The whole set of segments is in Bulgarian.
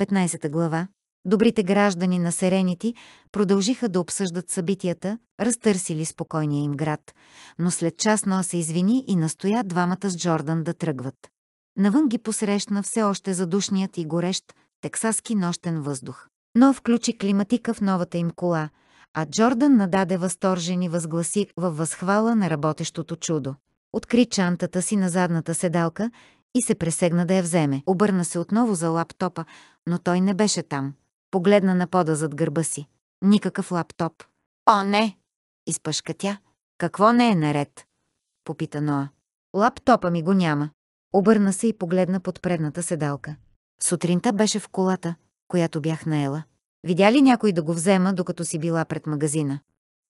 15 глава, добрите граждани на Серенити продължиха да обсъждат събитията, разтърсили спокойния им град, но след час Ноа се извини и настоя двамата с Джордан да тръгват. Навън ги посрещна все още задушният и горещ тексаски нощен въздух. Но включи климатика в новата им кола, а Джордан нададе възторжени възгласи във възхвала на работещото чудо. Откри чантата си на задната седалка и се пресегна да я вземе. Обърна се отново за лаптопа, но той не беше там. Погледна на пода зад гърба си. Никакъв лаптоп. О, не! Изпъшка тя. Какво не е наред? Попита Ноа. Лаптопа ми го няма. Обърна се и погледна под предната седалка. Сутринта беше в колата, която бях наела. Видя ли някой да го взема, докато си била пред магазина?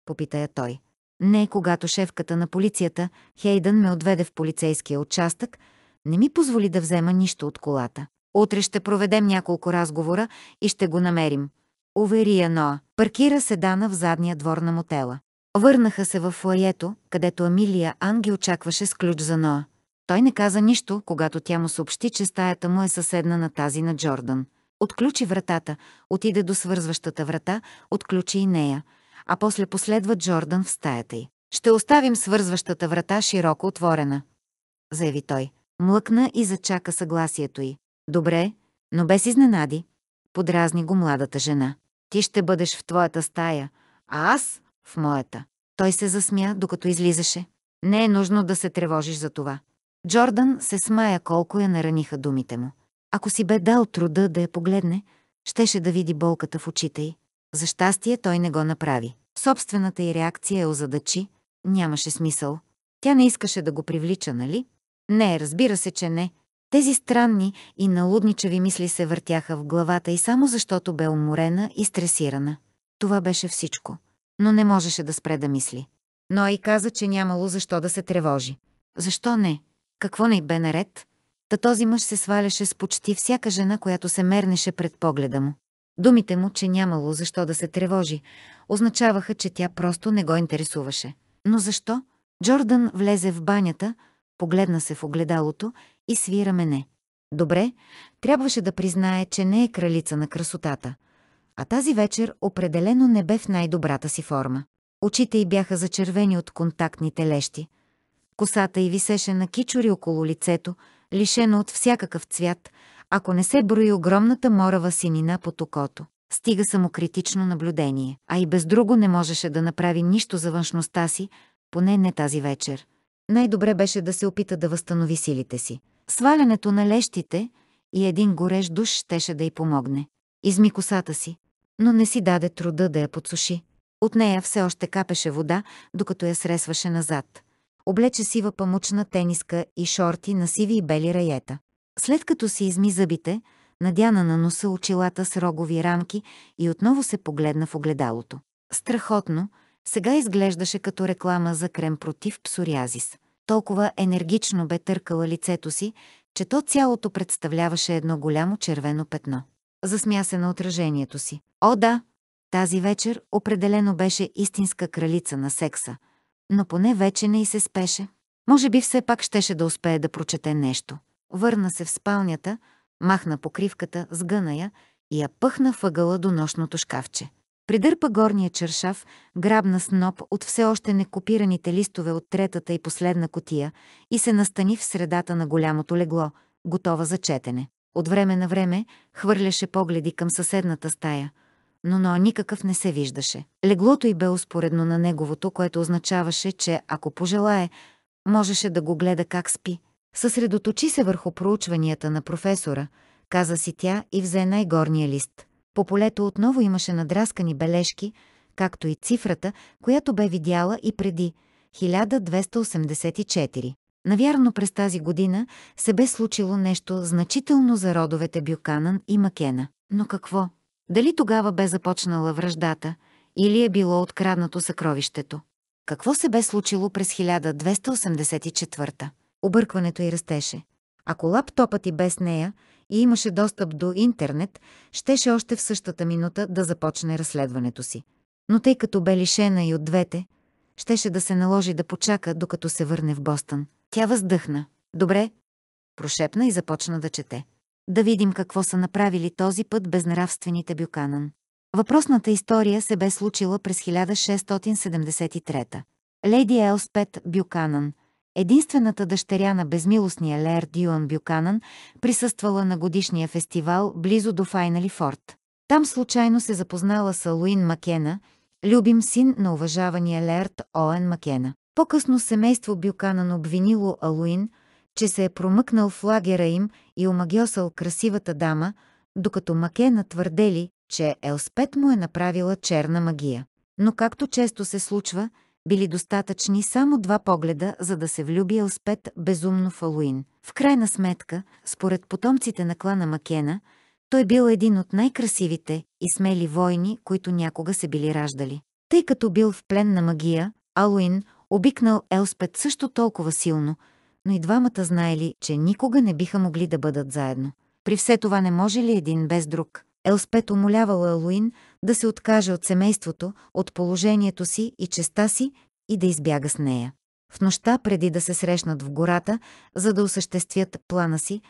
Попита я той. Не, когато шефката на полицията, Хейдън ме отведе в полицейския участък, не ми позволи да взема нищо от колата. Утре ще проведем няколко разговора и ще го намерим. Увери я Ноа. Паркира седана в задния двор на мотела. Върнаха се в флаето, където Амилия Анги очакваше с ключ за Ноа. Той не каза нищо, когато тя му съобщи, че стаята му е съседна на тази на Джордан. Отключи вратата, отиде до свързващата врата, отключи и нея, а после последва Джордан в стаята й. «Ще оставим свързващата врата широко отворена», заяви той. Млъкна и зачака съгласието й. Добре, но без изненади. Подразни го младата жена. Ти ще бъдеш в твоята стая, а аз в моята. Той се засмя, докато излизаше. Не е нужно да се тревожиш за това. Джордан се смая колко я нараниха думите му. Ако си бе дал труда да я погледне, щеше да види болката в очите й. За щастие той не го направи. Собствената й реакция е озадачи. Нямаше смисъл. Тя не искаше да го привлича, нали? Не, разбира се, че не. Тези странни и налудничави мисли се въртяха в главата и само защото бе уморена и стресирана. Това беше всичко. Но не можеше да спре да мисли. Но и каза, че нямало защо да се тревожи. Защо не? Какво не бе наред? Та този мъж се сваляше с почти всяка жена, която се мернеше пред погледа му. Думите му, че нямало защо да се тревожи, означаваха, че тя просто не го интересуваше. Но защо? Джордан влезе в банята, погледна се в огледалото и свира мене. Добре, трябваше да признае, че не е кралица на красотата. А тази вечер определено не бе в най-добрата си форма. Очите й бяха зачервени от контактните лещи. Косата й висеше на кичори около лицето, лишено от всякакъв цвят, ако не се брои огромната морава синина под окото. Стига самокритично наблюдение, а и без друго не можеше да направи нищо за външността си, поне не тази вечер най-добре беше да се опита да възстанови силите си. Свалянето на лещите и един горещ душ щеше да й помогне. Изми косата си, но не си даде труда да я подсуши. От нея все още капеше вода, докато я сресваше назад. Облече сива памучна тениска и шорти на сиви и бели раета. След като си изми зъбите, надяна на носа очилата с рогови рамки и отново се погледна в огледалото. Страхотно, сега изглеждаше като реклама за крем против псориазис. Толкова енергично бе търкала лицето си, че то цялото представляваше едно голямо червено петно. Засмя се на отражението си. О, да! Тази вечер определено беше истинска кралица на секса, но поне вече не и се спеше. Може би все пак щеше да успее да прочете нещо. Върна се в спалнята, махна покривката, сгъна я и я пъхна въгъла до нощното шкафче. Придърпа горния чершав, грабна сноп от все още некопираните листове от третата и последна котия и се настани в средата на голямото легло, готова за четене. От време на време хвърляше погледи към съседната стая, но но никакъв не се виждаше. Леглото й бе успоредно на неговото, което означаваше, че ако пожелае, можеше да го гледа как спи. Съсредоточи се върху проучванията на професора, каза си тя и взе най-горния лист – по полето отново имаше надраскани бележки, както и цифрата, която бе видяла и преди – 1284. Навярно през тази година се бе случило нещо значително за родовете Бюканан и Макена. Но какво? Дали тогава бе започнала връждата или е било откраднато съкровището? Какво се бе случило през 1284? Объркването й растеше. Ако лаптопът и без нея, и имаше достъп до интернет, щеше още в същата минута да започне разследването си. Но тъй като бе лишена и от двете, щеше да се наложи да почака, докато се върне в Бостън. Тя въздъхна. Добре. Прошепна и започна да чете. Да видим какво са направили този път безнравствените Бюканан. Въпросната история се бе случила през 1673. Леди Елспет Бюканан – единствената дъщеря на безмилостния Лер Дюан Бюканан, присъствала на годишния фестивал близо до Файнали Форт. Там случайно се запознала с Луин Макена, любим син на уважавания Лерт Оен Макена. По-късно семейство Бюканан обвинило Алуин, че се е промъкнал в лагера им и омагиосал красивата дама, докато Макена твърдели, че Елспет му е направила черна магия. Но както често се случва – били достатъчни само два погледа, за да се влюби Елспет безумно в Алуин. В крайна сметка, според потомците на клана Макена, той бил един от най-красивите и смели войни, които някога се били раждали. Тъй като бил в плен на магия, Алуин обикнал Елспет също толкова силно, но и двамата знаели, че никога не биха могли да бъдат заедно. При все това не може ли един без друг? Елспет умолявал Алуин да се откаже от семейството, от положението си и честа си и да избяга с нея. В нощта, преди да се срещнат в гората, за да осъществят плана си,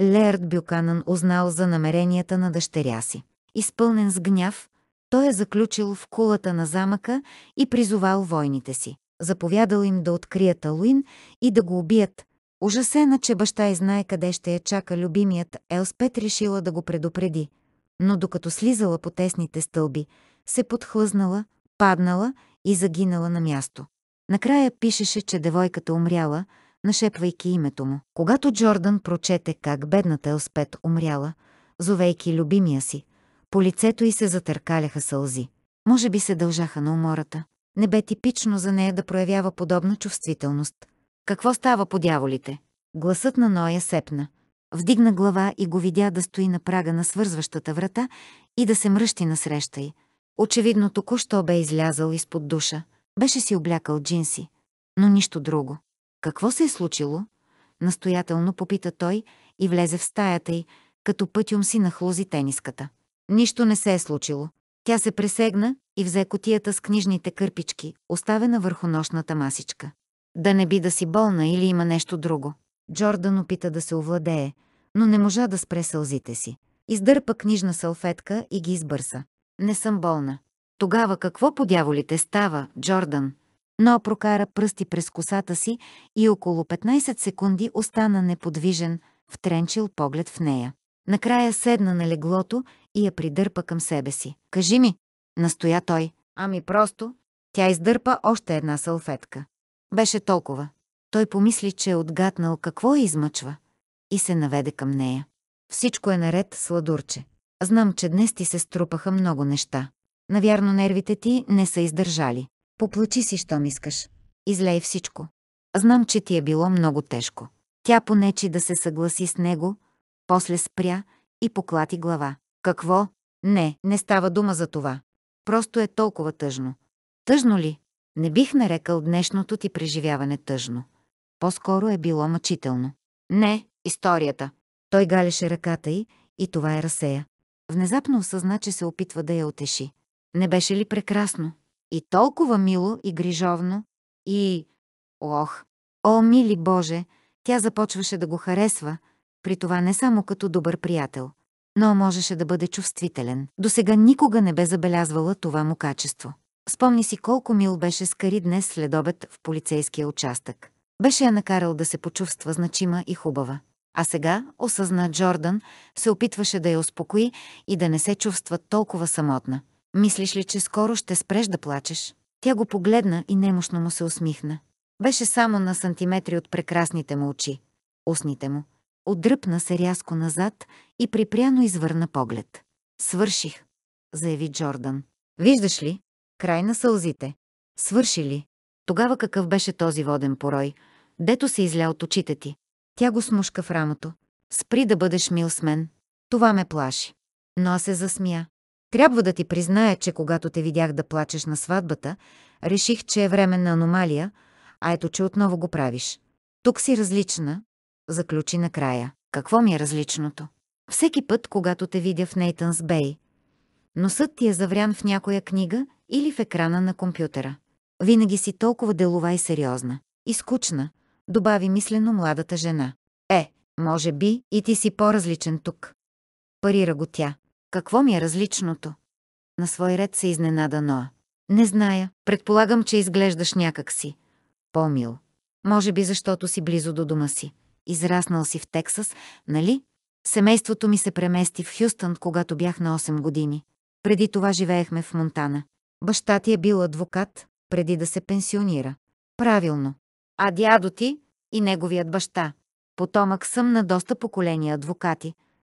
Леърд Бюканън узнал за намеренията на дъщеря си. Изпълнен с гняв, той е заключил в кулата на замъка и призовал войните си. Заповядал им да открият Алуин и да го убият. Ужасена, че баща и знае къде ще я чака любимият, Елспет решила да го предупреди – но докато слизала по тесните стълби, се подхлъзнала, паднала и загинала на място. Накрая пишеше, че девойката умряла, нашепвайки името му. Когато Джордан прочете как бедната Елспет умряла, зовейки любимия си, по лицето й се затъркаляха сълзи. Може би се дължаха на умората. Не бе типично за нея да проявява подобна чувствителност. Какво става по дяволите? Гласът на Ноя сепна. Вдигна глава и го видя да стои на прага на свързващата врата и да се мръщи насреща й. Очевидно току-що бе излязал изпод душа. Беше си облякал джинси, но нищо друго. Какво се е случило? Настоятелно попита той и влезе в стаята й, като пътюм си нахлузи тениската. Нищо не се е случило. Тя се пресегна и взе котията с книжните кърпички, оставена върху нощната масичка. Да не би да си болна или има нещо друго. Джордан опита да се овладее, но не можа да спре сълзите си. Издърпа книжна салфетка и ги избърса. Не съм болна. Тогава какво по дяволите става, Джордан? Но прокара пръсти през косата си и около 15 секунди остана неподвижен, втренчил поглед в нея. Накрая седна на леглото и я придърпа към себе си. «Кажи ми!» – настоя той. «Ами просто!» Тя издърпа още една салфетка. Беше толкова. Той помисли, че е отгатнал какво е измъчва и се наведе към нея. Всичко е наред, сладурче. Знам, че днес ти се струпаха много неща. Навярно нервите ти не са издържали. Поплачи си, щом искаш. Излей всичко. Знам, че ти е било много тежко. Тя понечи да се съгласи с него, после спря и поклати глава. Какво? Не, не става дума за това. Просто е толкова тъжно. Тъжно ли? Не бих нарекал днешното ти преживяване тъжно. По-скоро е било мъчително. Не, историята. Той галеше ръката й и това е разсея. Внезапно осъзна, че се опитва да я отеши. Не беше ли прекрасно? И толкова мило и грижовно. И... Ох! О, мили Боже! Тя започваше да го харесва, при това не само като добър приятел, но можеше да бъде чувствителен. До сега никога не бе забелязвала това му качество. Спомни си колко мил беше Скари днес след обед в полицейския участък беше я накарал да се почувства значима и хубава. А сега, осъзна Джордан, се опитваше да я успокои и да не се чувства толкова самотна. Мислиш ли, че скоро ще спреш да плачеш? Тя го погледна и немощно му се усмихна. Беше само на сантиметри от прекрасните му очи, устните му. Отдръпна се рязко назад и припряно извърна поглед. Свърших, заяви Джордан. Виждаш ли? Край на сълзите. Свърши ли? Тогава какъв беше този воден порой, дето се изля от очите ти? Тя го смушка в рамото. Спри да бъдеш мил с мен. Това ме плаши. Но аз се засмя. Трябва да ти призная, че когато те видях да плачеш на сватбата, реших, че е време на аномалия, а ето, че отново го правиш. Тук си различна, заключи накрая. Какво ми е различното? Всеки път, когато те видя в Нейтънс Бей, носът ти е заврян в някоя книга или в екрана на компютъра. Винаги си толкова делова и сериозна. И скучна, добави мислено младата жена. Е, може би и ти си по-различен тук. Парира го тя. Какво ми е различното? На свой ред се изненада Ноа. Не зная, предполагам, че изглеждаш някак си. По-мил. Може би защото си близо до дома си. Израснал си в Тексас, нали? Семейството ми се премести в Хюстън, когато бях на 8 години. Преди това живеехме в Монтана. Баща ти е бил адвокат, преди да се пенсионира. Правилно. А дядо ти и неговият баща. Потомък съм на доста поколения адвокати.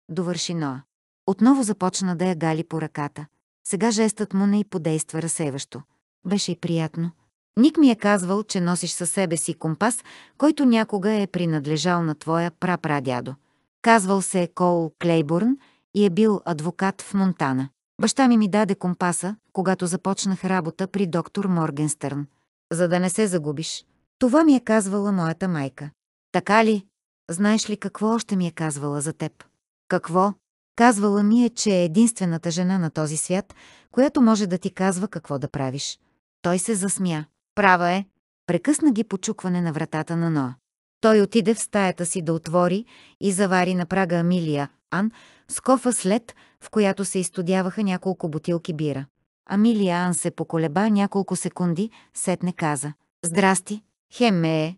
Довърши Ноа. Отново започна да я гали по ръката. Сега жестът му не и подейства разсеващо. Беше и приятно. Ник ми е казвал, че носиш със себе си компас, който някога е принадлежал на твоя прапрадядо. Казвал се Коул Клейбурн и е бил адвокат в Монтана. Баща ми ми даде компаса, когато започнах работа при доктор Моргенстърн, за да не се загубиш. Това ми е казвала моята майка. Така ли? Знаеш ли какво още ми е казвала за теб? Какво? Казвала ми е, че е единствената жена на този свят, която може да ти казва какво да правиш. Той се засмя. Права е. Прекъсна ги почукване на вратата на Ноа. Той отиде в стаята си да отвори и завари на прага Амилия Ан, с кофа след, в която се изтодяваха няколко бутилки бира. Амилия Ан се поколеба няколко секунди, сетне каза. Здрасти, хеме е.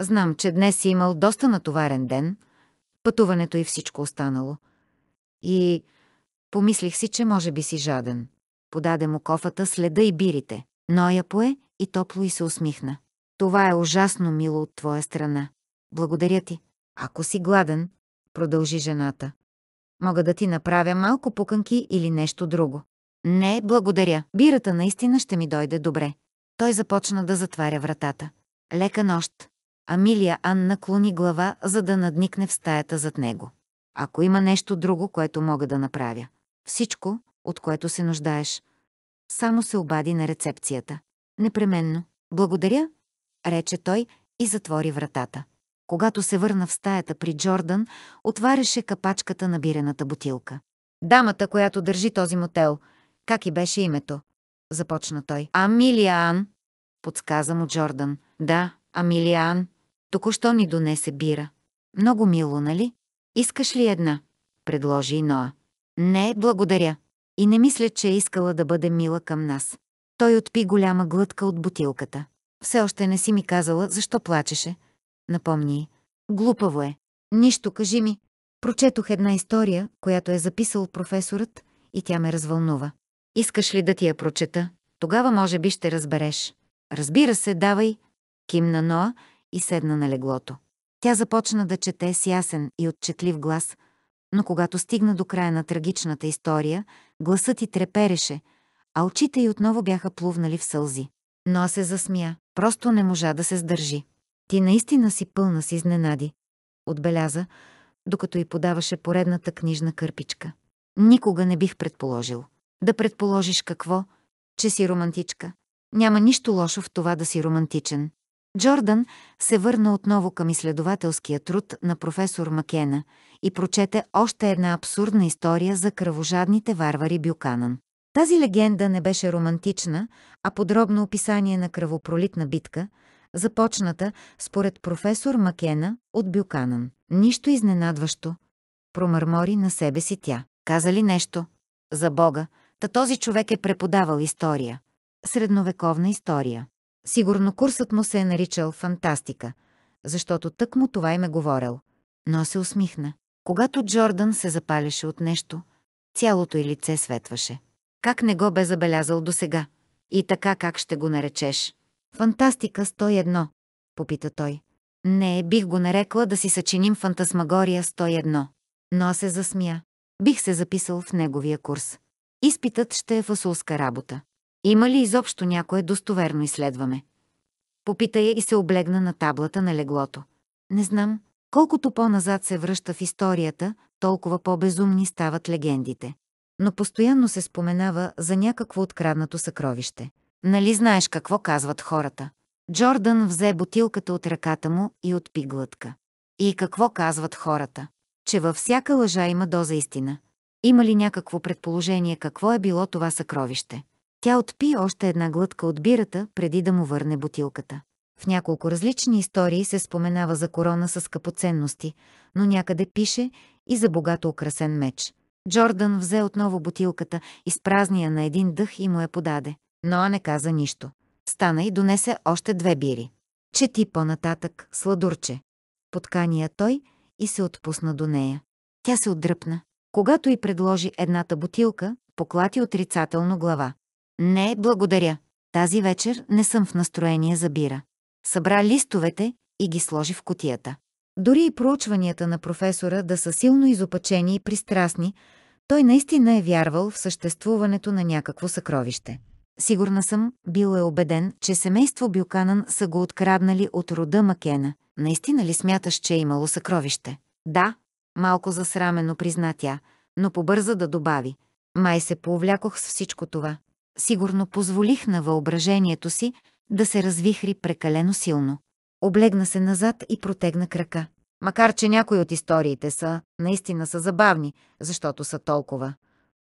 Знам, че днес си имал доста натоварен ден, пътуването и всичко останало. И помислих си, че може би си жаден. Подаде му кофата следа и бирите, но я пое и топло и се усмихна. Това е ужасно мило от твоя страна. Благодаря ти. Ако си гладен, продължи жената, Мога да ти направя малко пуканки или нещо друго. Не, благодаря. Бирата наистина ще ми дойде добре. Той започна да затваря вратата. Лека нощ. Амилия Ан наклони глава, за да надникне в стаята зад него. Ако има нещо друго, което мога да направя. Всичко, от което се нуждаеш. Само се обади на рецепцията. Непременно. Благодаря, рече той и затвори вратата когато се върна в стаята при Джордан, отваряше капачката на бирената бутилка. Дамата, която държи този мотел, как и беше името? Започна той. Амилиан, подсказа му Джордан. Да, Амилиан. Току-що ни донесе бира. Много мило, нали? Искаш ли една? Предложи и Ноа. Не, благодаря. И не мисля, че е искала да бъде мила към нас. Той отпи голяма глътка от бутилката. Все още не си ми казала защо плачеше, напомни. Глупаво е. Нищо, кажи ми. Прочетох една история, която е записал професорът, и тя ме развълнува. Искаш ли да ти я прочета? Тогава може би ще разбереш. Разбира се, давай. Кимна Ноа и седна на леглото. Тя започна да чете с ясен и отчетлив глас, но когато стигна до края на трагичната история, гласът й трепереше, а очите й отново бяха плувнали в сълзи. Ноа се засмя, просто не можа да се сдържи. Ти наистина си пълна с изненади, отбеляза, докато й подаваше поредната книжна кърпичка. Никога не бих предположил. Да предположиш какво? Че си романтичка. Няма нищо лошо в това да си романтичен. Джордан се върна отново към изследователския труд на професор Макена и прочете още една абсурдна история за кръвожадните варвари Бюканан. Тази легенда не беше романтична, а подробно описание на кръвопролитна битка, започната, според професор Макена, от Бюканан. Нищо изненадващо. Промърмори на себе си тя. Каза ли нещо? За Бога, та този човек е преподавал история. Средновековна история. Сигурно курсът му се е наричал «Фантастика», защото тък му това им е говорил. Но се усмихна. Когато Джордан се запаляше от нещо, цялото й лице светваше. Как не го бе забелязал досега? И така как ще го наречеш? Фантастика 101, попита той. Не, бих го нарекла да си съчиним фантасмагория 101. Но се засмя. Бих се записал в неговия курс. Изпитът ще е фасулска работа. Има ли изобщо някое достоверно изследваме? Попита я и се облегна на таблата на леглото. Не знам. Колкото по-назад се връща в историята, толкова по-безумни стават легендите. Но постоянно се споменава за някакво откраднато съкровище. Нали знаеш какво казват хората? Джордан взе бутилката от ръката му и отпи глътка. И какво казват хората? Че във всяка лъжа има доза истина. Има ли някакво предположение какво е било това съкровище? Тя отпи още една глътка от бирата, преди да му върне бутилката. В няколко различни истории се споменава за корона с капоценности, но някъде пише и за богато украсен меч. Джордан взе отново бутилката, изпразния на един дъх и му я подаде а не каза нищо. Стана и донесе още две бири. Чети по-нататък, сладурче. Подкания той и се отпусна до нея. Тя се отдръпна. Когато й предложи едната бутилка, поклати отрицателно глава. Не, благодаря. Тази вечер не съм в настроение за бира. Събра листовете и ги сложи в котията. Дори и проучванията на професора да са силно изопачени и пристрастни, той наистина е вярвал в съществуването на някакво съкровище. Сигурна съм, бил е убеден, че семейство Бюканан са го откраднали от рода Макена. Наистина ли смяташ, че е имало съкровище? Да, малко засрамено призна тя, но побърза да добави. Май се повлякох с всичко това. Сигурно позволих на въображението си да се развихри прекалено силно. Облегна се назад и протегна крака. Макар, че някои от историите са, наистина са забавни, защото са толкова.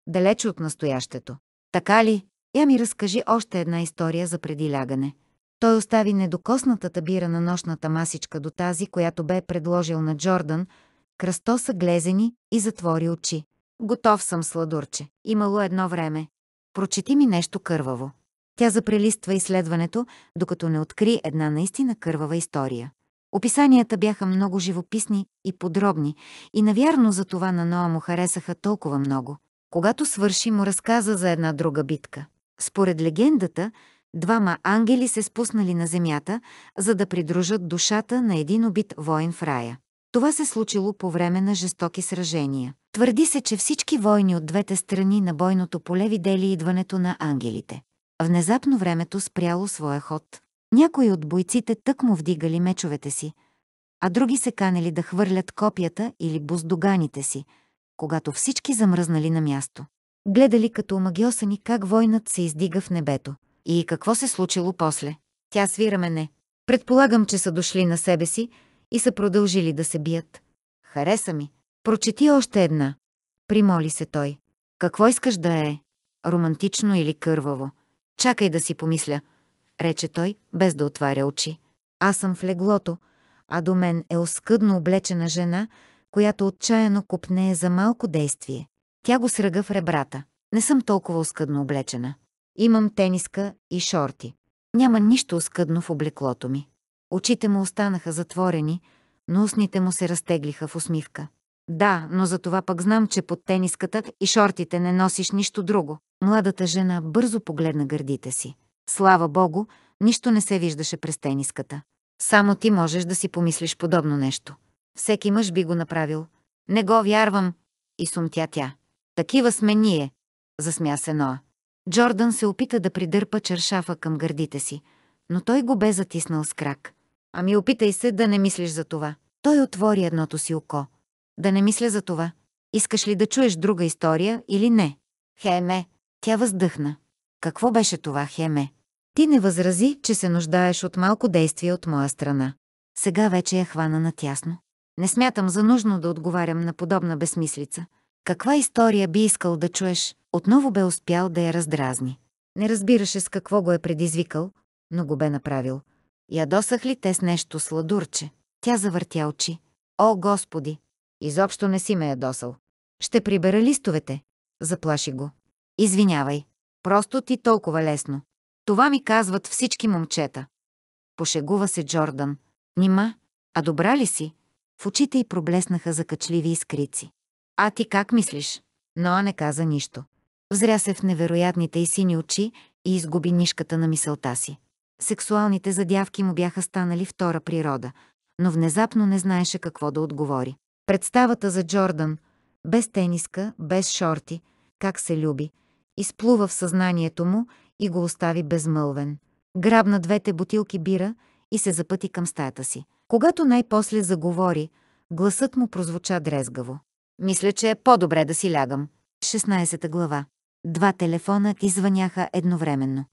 Далеч от настоящето. Така ли? Я ми разкажи още една история за преди лягане. Той остави недокоснатата бира на нощната масичка до тази, която бе предложил на Джордан, кръстоса глезени и затвори очи. Готов съм, сладурче. Имало едно време. Прочети ми нещо кърваво. Тя запрелиства изследването, докато не откри една наистина кървава история. Описанията бяха много живописни и подробни и навярно за това на Ноа му харесаха толкова много. Когато свърши, му разказа за една друга битка. Според легендата, двама ангели се спуснали на земята, за да придружат душата на един убит воин в рая. Това се случило по време на жестоки сражения. Твърди се, че всички войни от двете страни на бойното поле видели идването на ангелите. Внезапно времето спряло своя ход. Някои от бойците тък му вдигали мечовете си, а други се канели да хвърлят копията или буздоганите си, когато всички замръзнали на място. Гледали като омагиосани как войнат се издига в небето. И какво се случило после? Тя свира мене. Предполагам, че са дошли на себе си и са продължили да се бият. Хареса ми. Прочети още една. Примоли се той. Какво искаш да е? Романтично или кърваво? Чакай да си помисля, рече той, без да отваря очи. Аз съм в леглото, а до мен е оскъдно облечена жена, която отчаяно купнее за малко действие. Тя го сръга в ребрата. Не съм толкова оскъдно облечена. Имам тениска и шорти. Няма нищо оскъдно в облеклото ми. Очите му останаха затворени, но устните му се разтеглиха в усмивка. Да, но за това пък знам, че под тениската и шортите не носиш нищо друго. Младата жена бързо погледна гърдите си. Слава богу, нищо не се виждаше през тениската. Само ти можеш да си помислиш подобно нещо. Всеки мъж би го направил. Не го вярвам, и сумтя тя. Такива сме ние, засмя се Ноа. Джордан се опита да придърпа чершафа към гърдите си, но той го бе затиснал с крак. Ами опитай се да не мислиш за това. Той отвори едното си око. Да не мисля за това. Искаш ли да чуеш друга история или не? Хеме. Тя въздъхна. Какво беше това, Хеме? Ти не възрази, че се нуждаеш от малко действие от моя страна. Сега вече я хвана натясно. Не смятам за нужно да отговарям на подобна безсмислица. Каква история би искал да чуеш? Отново бе успял да я раздразни. Не разбираше с какво го е предизвикал, но го бе направил. Ядосах ли те с нещо сладурче? Тя завъртя очи. О, Господи! Изобщо не си ме ядосал. Ще прибера листовете. Заплаши го. Извинявай. Просто ти толкова лесно. Това ми казват всички момчета. Пошегува се Джордан. Нима, а добра ли си? В очите й проблеснаха закачливи искрици. А ти как мислиш? Ноа не каза нищо. Взря се в невероятните и сини очи и изгуби нишката на мисълта си. Сексуалните задявки му бяха станали втора природа, но внезапно не знаеше какво да отговори. Представата за Джордан, без тениска, без шорти, как се люби, изплува в съзнанието му и го остави безмълвен. Грабна двете бутилки бира и се запъти към стаята си. Когато най-после заговори, гласът му прозвуча дрезгаво. Мисля, че е по-добре да си лягам. 16 глава. Два телефона извъняха едновременно.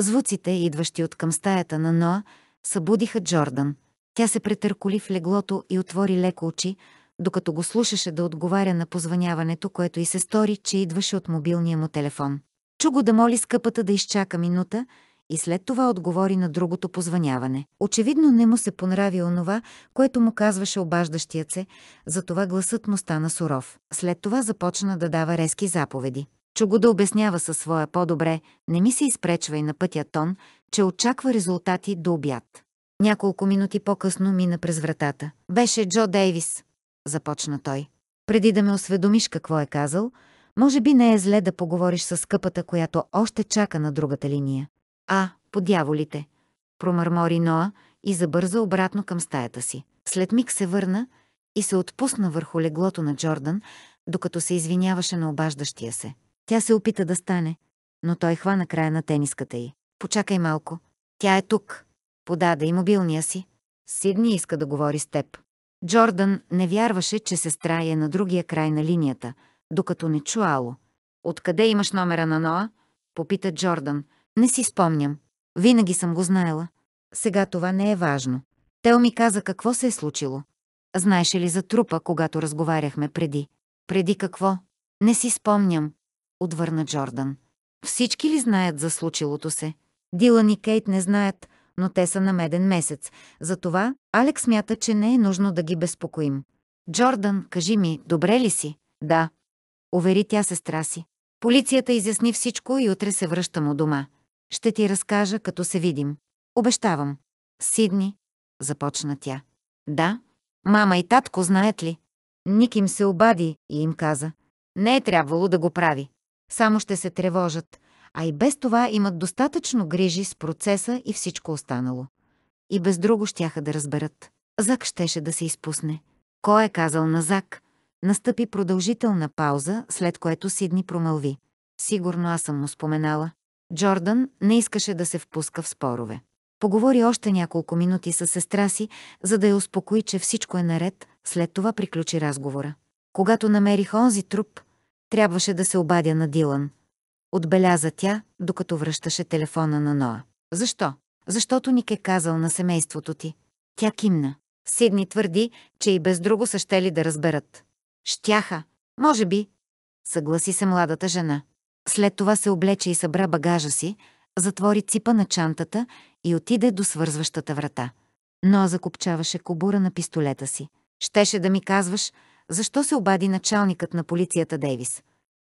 Звуците, идващи от към стаята на Ноа, събудиха Джордан. Тя се претърколи в леглото и отвори леко очи, докато го слушаше да отговаря на позваняването, което и се стори, че идваше от мобилния му телефон. Чу го да моли скъпата да изчака минута и след това отговори на другото позваняване. Очевидно не му се понрави онова, което му казваше обаждащият се, затова гласът му стана суров. След това започна да дава резки заповеди. Чу го да обяснява със своя по-добре, не ми се изпречвай на пътя тон, че очаква резултати до обяд. Няколко минути по-късно мина през вратата. Беше Джо Дейвис, започна той. Преди да ме осведомиш какво е казал, може би не е зле да поговориш с скъпата, която още чака на другата линия. А, по дяволите! промърмори Ноа и забърза обратно към стаята си. След миг се върна и се отпусна върху леглото на Джордан, докато се извиняваше на обаждащия се. Тя се опита да стане, но той хвана края на тениската й. Почакай малко. Тя е тук. Подаде и мобилния си. Сидни иска да говори с теб. Джордан не вярваше, че сестра е на другия край на линията, докато не чу Ало. Откъде имаш номера на Ноа? Попита Джордан, не си спомням. Винаги съм го знаела. Сега това не е важно. Тео ми каза какво се е случило. Знаеше ли за трупа, когато разговаряхме преди? Преди какво? Не си спомням, отвърна Джордан. Всички ли знаят за случилото се? Дилан и Кейт не знаят, но те са на меден месец. Затова Алекс смята, че не е нужно да ги безпокоим. Джордан, кажи ми, добре ли си? Да. Увери тя сестра си. Полицията изясни всичко и утре се връщам у дома. Ще ти разкажа, като се видим. Обещавам. Сидни, започна тя. Да, мама и татко знаят ли? Ник им се обади и им каза. Не е трябвало да го прави. Само ще се тревожат, а и без това имат достатъчно грижи с процеса и всичко останало. И без друго щяха да разберат. Зак щеше да се изпусне. Кой е казал на Зак? Настъпи продължителна пауза, след което Сидни промълви. Сигурно аз съм му споменала. Джордан не искаше да се впуска в спорове. Поговори още няколко минути с сестра си, за да я успокои, че всичко е наред, след това приключи разговора. Когато намерих онзи труп, трябваше да се обадя на Дилан. Отбеляза тя, докато връщаше телефона на Ноа. Защо? Защото Ник е казал на семейството ти. Тя кимна. Сидни твърди, че и без друго са щели да разберат. Щяха. Може би. Съгласи се младата жена. След това се облече и събра багажа си, затвори ципа на чантата и отиде до свързващата врата. Но закопчаваше кобура на пистолета си. Щеше да ми казваш, защо се обади началникът на полицията Дейвис.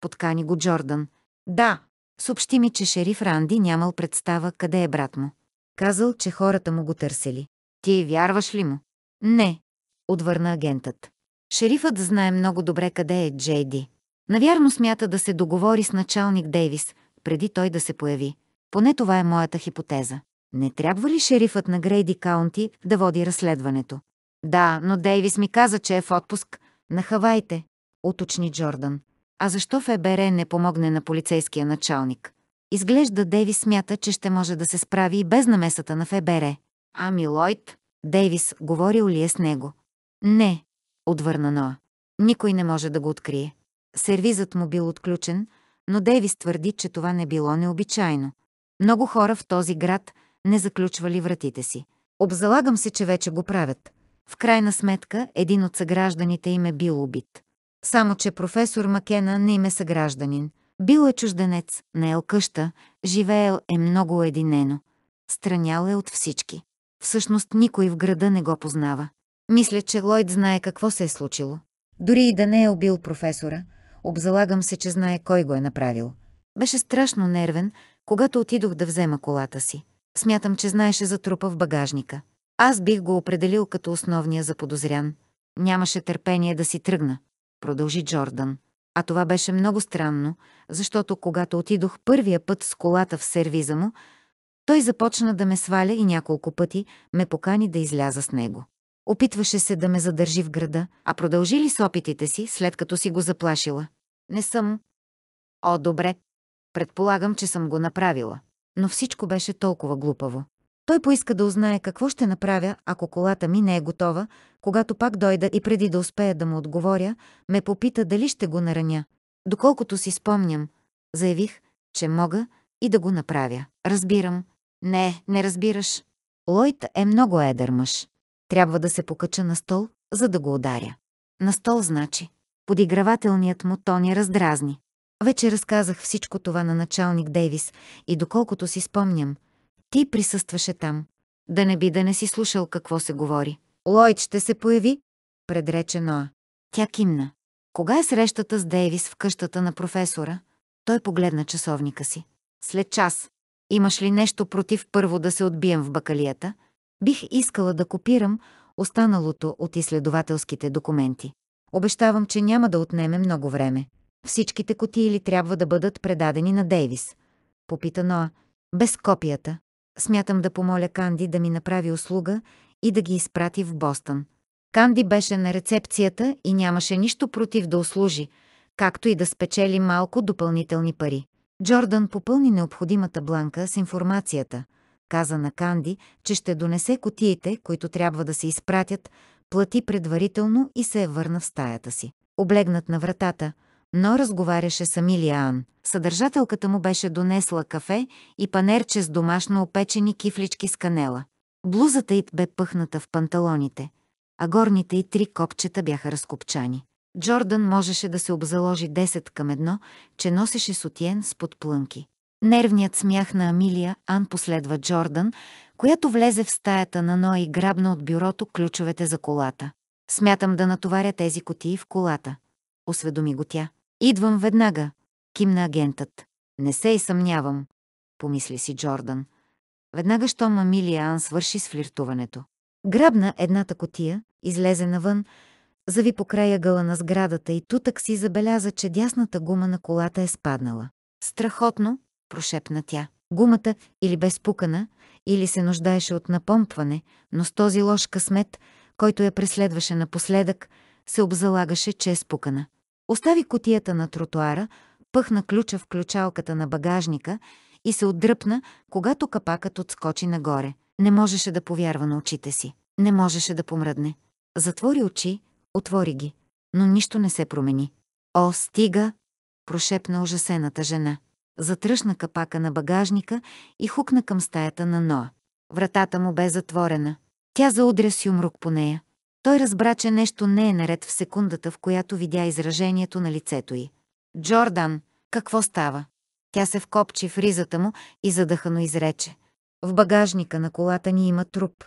Подкани го Джордан. Да, съобщи ми, че шериф Ранди нямал представа къде е брат му. Казал, че хората му го търсели. Ти вярваш ли му? Не, отвърна агентът. Шерифът знае много добре къде е Джейди. Навярно смята да се договори с началник Дейвис, преди той да се появи. Поне това е моята хипотеза. Не трябва ли шерифът на Грейди Каунти да води разследването? Да, но Дейвис ми каза, че е в отпуск. На Хавайте, уточни Джордан. А защо ФБР не помогне на полицейския началник? Изглежда Дейвис смята, че ще може да се справи и без намесата на ФБР. Ами Лойд? Дейвис говорил ли е с него? Не, отвърна Ноа. Никой не може да го открие. Сервизът му бил отключен, но Дейвис твърди, че това не било необичайно. Много хора в този град не заключвали вратите си. Обзалагам се, че вече го правят. В крайна сметка, един от съгражданите им е бил убит. Само, че професор Макена не им е съгражданин. Бил е чужденец, не е къща, живеел е много единено. Странял е от всички. Всъщност никой в града не го познава. Мисля, че Лойд знае какво се е случило. Дори и да не е убил професора, Обзалагам се, че знае кой го е направил. Беше страшно нервен, когато отидох да взема колата си. Смятам, че знаеше за трупа в багажника. Аз бих го определил като основния заподозрян. Нямаше търпение да си тръгна, продължи Джордан. А това беше много странно, защото когато отидох първия път с колата в сервиза му, той започна да ме сваля и няколко пъти ме покани да изляза с него. Опитваше се да ме задържи в града, а продължи ли с опитите си, след като си го заплашила? Не съм. О, добре. Предполагам, че съм го направила. Но всичко беше толкова глупаво. Той поиска да узнае какво ще направя, ако колата ми не е готова, когато пак дойда и преди да успея да му отговоря, ме попита дали ще го нараня. Доколкото си спомням, заявих, че мога и да го направя. Разбирам. Не, не разбираш. Лойд е много едър мъж. Трябва да се покача на стол, за да го ударя. На стол значи. Подигравателният му тон е раздразни. Вече разказах всичко това на началник Дейвис и доколкото си спомням, ти присъстваше там. Да не би да не си слушал какво се говори. Лойд ще се появи, предрече Ноа. Тя кимна. Кога е срещата с Дейвис в къщата на професора? Той погледна часовника си. След час. Имаш ли нещо против първо да се отбием в бакалията? Бих искала да копирам останалото от изследователските документи. Обещавам, че няма да отнеме много време. Всичките котии трябва да бъдат предадени на Дейвис? Попита Ноа. Без копията. Смятам да помоля Канди да ми направи услуга и да ги изпрати в Бостън. Канди беше на рецепцията и нямаше нищо против да услужи, както и да спечели малко допълнителни пари. Джордан попълни необходимата бланка с информацията, каза на Канди, че ще донесе котиите, които трябва да се изпратят, плати предварително и се е върна в стаята си. Облегнат на вратата, но разговаряше с Амилия Ан. Съдържателката му беше донесла кафе и панерче с домашно опечени кифлички с канела. Блузата й бе пъхната в панталоните, а горните й три копчета бяха разкопчани. Джордан можеше да се обзаложи 10 към едно, че носеше сутиен с подплънки. Нервният смях на Амилия Ан последва Джордан, която влезе в стаята на Ноа и грабна от бюрото ключовете за колата. «Смятам да натоваря тези котии в колата», осведоми го тя. «Идвам веднага», кимна агентът. «Не се и съмнявам», помисли си Джордан. Веднага, щом Амилия Ан свърши с флиртуването. Грабна едната котия, излезе навън, зави по края гъла на сградата и тутък си забеляза, че дясната гума на колата е спаднала. Страхотно, прошепна тя. Гумата или бе спукана, или се нуждаеше от напомпване, но с този лош късмет, който я преследваше напоследък, се обзалагаше, че е спукана. Остави котията на тротуара, пъхна ключа в ключалката на багажника и се отдръпна, когато капакът отскочи нагоре. Не можеше да повярва на очите си. Не можеше да помръдне. Затвори очи, отвори ги. Но нищо не се промени. О, стига! прошепна ужасената жена. Затръшна капака на багажника и хукна към стаята на Ноа. Вратата му бе затворена. Тя заудря с юмрук по нея. Той разбра, че нещо не е наред в секундата, в която видя изражението на лицето й. «Джордан, какво става?» Тя се вкопчи в ризата му и задъхано изрече. В багажника на колата ни има труп.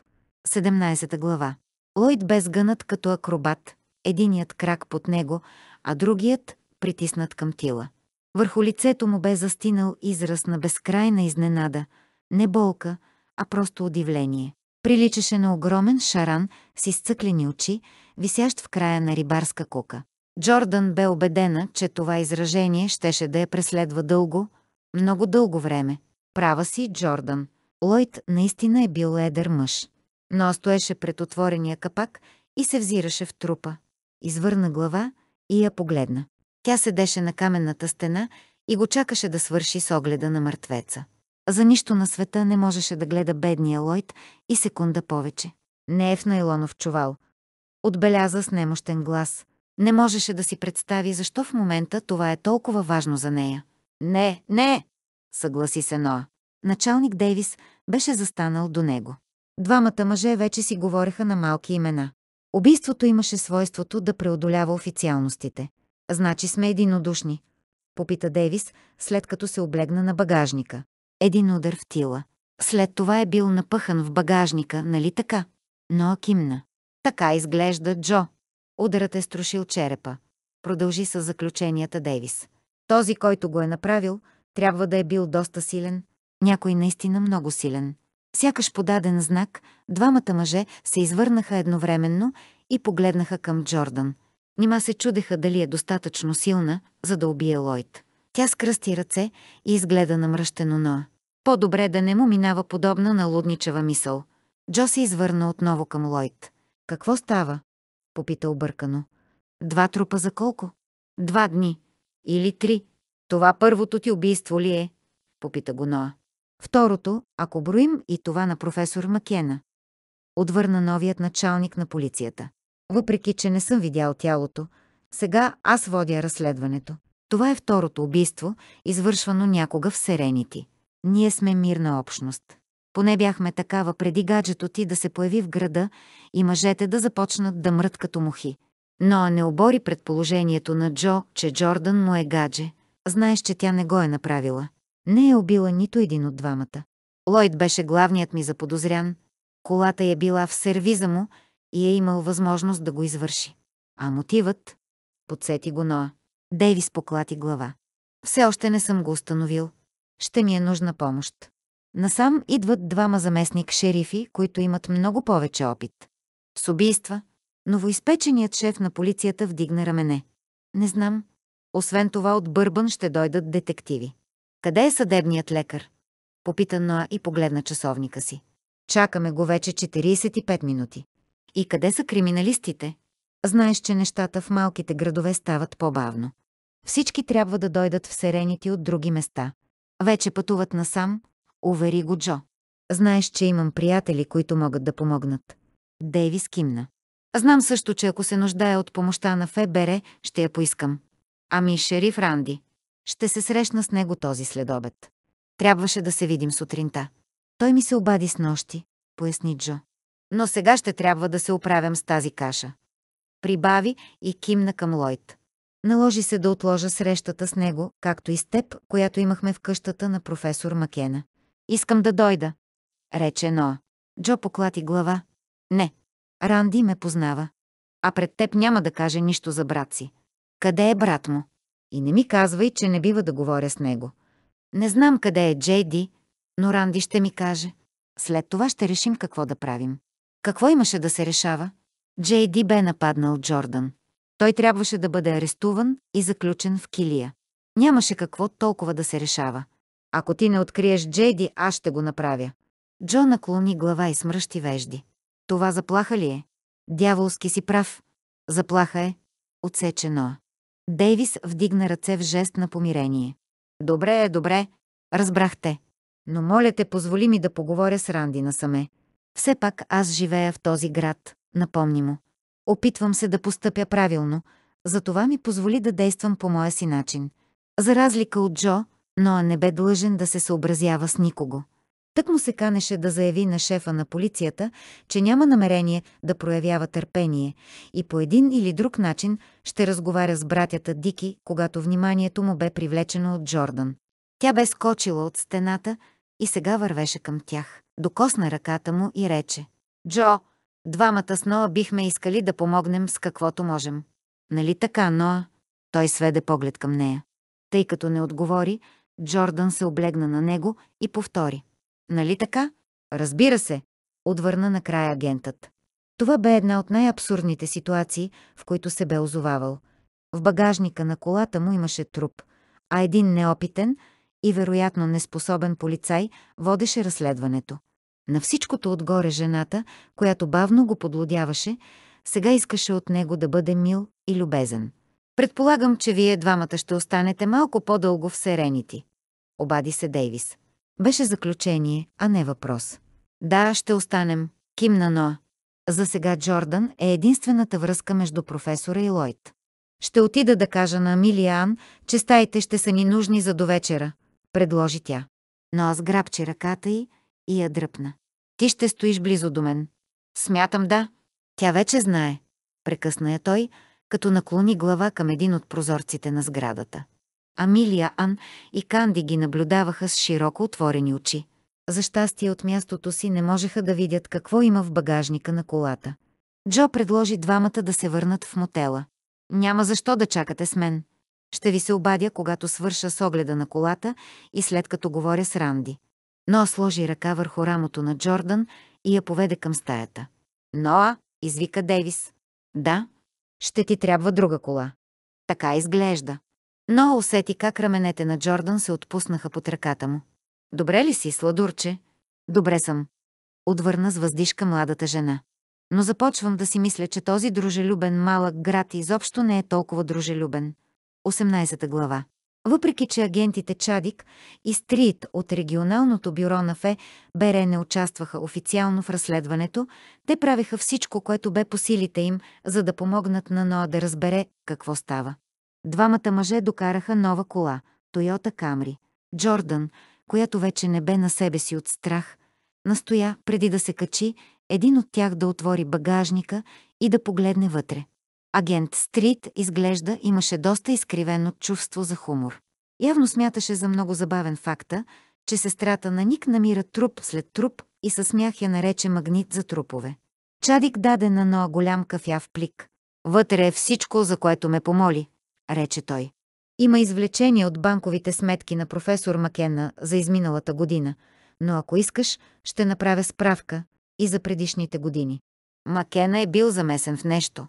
17 глава. Лойд бе сгънат като акробат, единият крак под него, а другият притиснат към тила. Върху лицето му бе застинал израз на безкрайна изненада, не болка, а просто удивление. Приличаше на огромен шаран с изцъклени очи, висящ в края на рибарска кука. Джордан бе убедена, че това изражение щеше да я преследва дълго, много дълго време. Права си, Джордан. Лойд наистина е бил едър мъж. Но стоеше пред отворения капак и се взираше в трупа. Извърна глава и я погледна. Тя седеше на каменната стена и го чакаше да свърши с огледа на мъртвеца. За нищо на света не можеше да гледа бедния Лойд и секунда повече. Не е в найлонов чувал. Отбеляза с немощен глас. Не можеше да си представи защо в момента това е толкова важно за нея. Не, не, съгласи се Ноа. Началник Дейвис беше застанал до него. Двамата мъже вече си говореха на малки имена. Убийството имаше свойството да преодолява официалностите. Значи сме единодушни. Попита Дейвис, след като се облегна на багажника. Един удар в тила. След това е бил напъхан в багажника, нали така? Но кимна. Така изглежда Джо. Ударът е струшил черепа. Продължи с заключенията Дейвис. Този, който го е направил, трябва да е бил доста силен. Някой наистина много силен. Сякаш подаден знак, двамата мъже се извърнаха едновременно и погледнаха към Джордан – Нима се чудеха дали е достатъчно силна, за да убие Лойд. Тя скръсти ръце и изгледа намръщено Ноа. По-добре да не му минава подобна на лудничева мисъл. Джо се извърна отново към Лойд. Какво става? попита объркано. Два трупа за колко? Два дни. Или три. Това първото ти убийство ли е? попита го Ноа. Второто, ако броим и това на професор Макена. Отвърна новият началник на полицията. Въпреки, че не съм видял тялото, сега аз водя разследването. Това е второто убийство, извършвано някога в Серенити. Ние сме мирна общност. Поне бяхме такава преди гаджето ти да се появи в града и мъжете да започнат да мрът като мухи. Но не обори предположението на Джо, че Джордан му е гадже. Знаеш, че тя не го е направила. Не е убила нито един от двамата. Лойд беше главният ми заподозрян. Колата е била в сервиза му и е имал възможност да го извърши. А мотивът? Подсети го Ноа. Дейвис поклати глава. Все още не съм го установил. Ще ми е нужна помощ. Насам идват двама заместник шерифи, които имат много повече опит. С убийства, новоизпеченият шеф на полицията вдигна рамене. Не знам. Освен това от Бърбан ще дойдат детективи. Къде е съдебният лекар? Попита Ноа и погледна часовника си. Чакаме го вече 45 минути. И къде са криминалистите? Знаеш, че нещата в малките градове стават по-бавно. Всички трябва да дойдат в серените от други места. Вече пътуват насам, увери го Джо. Знаеш, че имам приятели, които могат да помогнат. Дейви скимна. Знам също, че ако се нуждая от помощта на ФБР, ще я поискам. Ами, шериф Ранди, ще се срещна с него този следобед. Трябваше да се видим сутринта. Той ми се обади с нощи, поясни Джо. Но сега ще трябва да се оправям с тази каша. Прибави и кимна към Лойд. Наложи се да отложа срещата с него, както и с теб, която имахме в къщата на професор Макена. Искам да дойда, рече Ноа. Джо поклати глава. Не, Ранди ме познава. А пред теб няма да каже нищо за брат си. Къде е брат му? И не ми казвай, че не бива да говоря с него. Не знам къде е Джейди, но Ранди ще ми каже. След това ще решим какво да правим. Какво имаше да се решава? Джей Ди бе нападнал Джордан. Той трябваше да бъде арестуван и заключен в килия. Нямаше какво толкова да се решава. Ако ти не откриеш Джейди, аз ще го направя. Джо наклони глава и смръщи вежди. Това заплаха ли е? Дяволски си прав. Заплаха е. Отсече Ноа. Дейвис вдигна ръце в жест на помирение. Добре, е, добре. Разбрахте. Но моля те, позволи ми да поговоря с Ранди насаме. Все пак аз живея в този град, напомни му. Опитвам се да постъпя правилно, затова ми позволи да действам по моя си начин. За разлика от Джо, Ноа не бе длъжен да се съобразява с никого. Тък му се канеше да заяви на шефа на полицията, че няма намерение да проявява търпение и по един или друг начин ще разговаря с братята Дики, когато вниманието му бе привлечено от Джордан. Тя бе скочила от стената, и сега вървеше към тях. Докосна ръката му и рече. Джо, двамата с Ноа бихме искали да помогнем с каквото можем. Нали така, Ноа? Той сведе поглед към нея. Тъй като не отговори, Джордан се облегна на него и повтори. Нали така? Разбира се, отвърна накрая агентът. Това бе една от най-абсурдните ситуации, в които се бе озовавал. В багажника на колата му имаше труп, а един неопитен – и вероятно неспособен полицай водеше разследването. На всичкото отгоре жената, която бавно го подлодяваше, сега искаше от него да бъде мил и любезен. Предполагам, че вие двамата ще останете малко по-дълго в Серенити. Обади се Дейвис. Беше заключение, а не въпрос. Да, ще останем. Кимна Ноа. За сега Джордан е единствената връзка между професора и Лойд. Ще отида да кажа на Ан, че стаите ще са ни нужни за довечера предложи тя. Но аз грабче ръката й и я дръпна. Ти ще стоиш близо до мен. Смятам да. Тя вече знае, прекъсна я той, като наклони глава към един от прозорците на сградата. Амилия Ан и Канди ги наблюдаваха с широко отворени очи. За щастие от мястото си не можеха да видят какво има в багажника на колата. Джо предложи двамата да се върнат в мотела. «Няма защо да чакате с мен», ще ви се обадя, когато свърша с огледа на колата и след като говоря с Ранди. Ноа сложи ръка върху рамото на Джордан и я поведе към стаята. Ноа, извика Дейвис. Да, ще ти трябва друга кола. Така изглежда. Ноа усети как раменете на Джордан се отпуснаха под ръката му. Добре ли си, сладурче? Добре съм. Отвърна с въздишка младата жена. Но започвам да си мисля, че този дружелюбен малък град изобщо не е толкова дружелюбен. 18 глава. Въпреки, че агентите Чадик и Стрит от регионалното бюро на ФЕ не участваха официално в разследването, те правеха всичко, което бе по силите им, за да помогнат на Ноа да разбере какво става. Двамата мъже докараха нова кола – Тойота Камри. Джордан, която вече не бе на себе си от страх, настоя, преди да се качи, един от тях да отвори багажника и да погледне вътре. Агент Стрит изглежда имаше доста изкривено чувство за хумор. Явно смяташе за много забавен факта, че сестрата на Ник намира труп след труп и със смях я нарече магнит за трупове. Чадик даде на Ноа голям кафяв плик. Вътре е всичко, за което ме помоли, рече той. Има извлечение от банковите сметки на професор Макена за изминалата година, но ако искаш, ще направя справка и за предишните години. Макена е бил замесен в нещо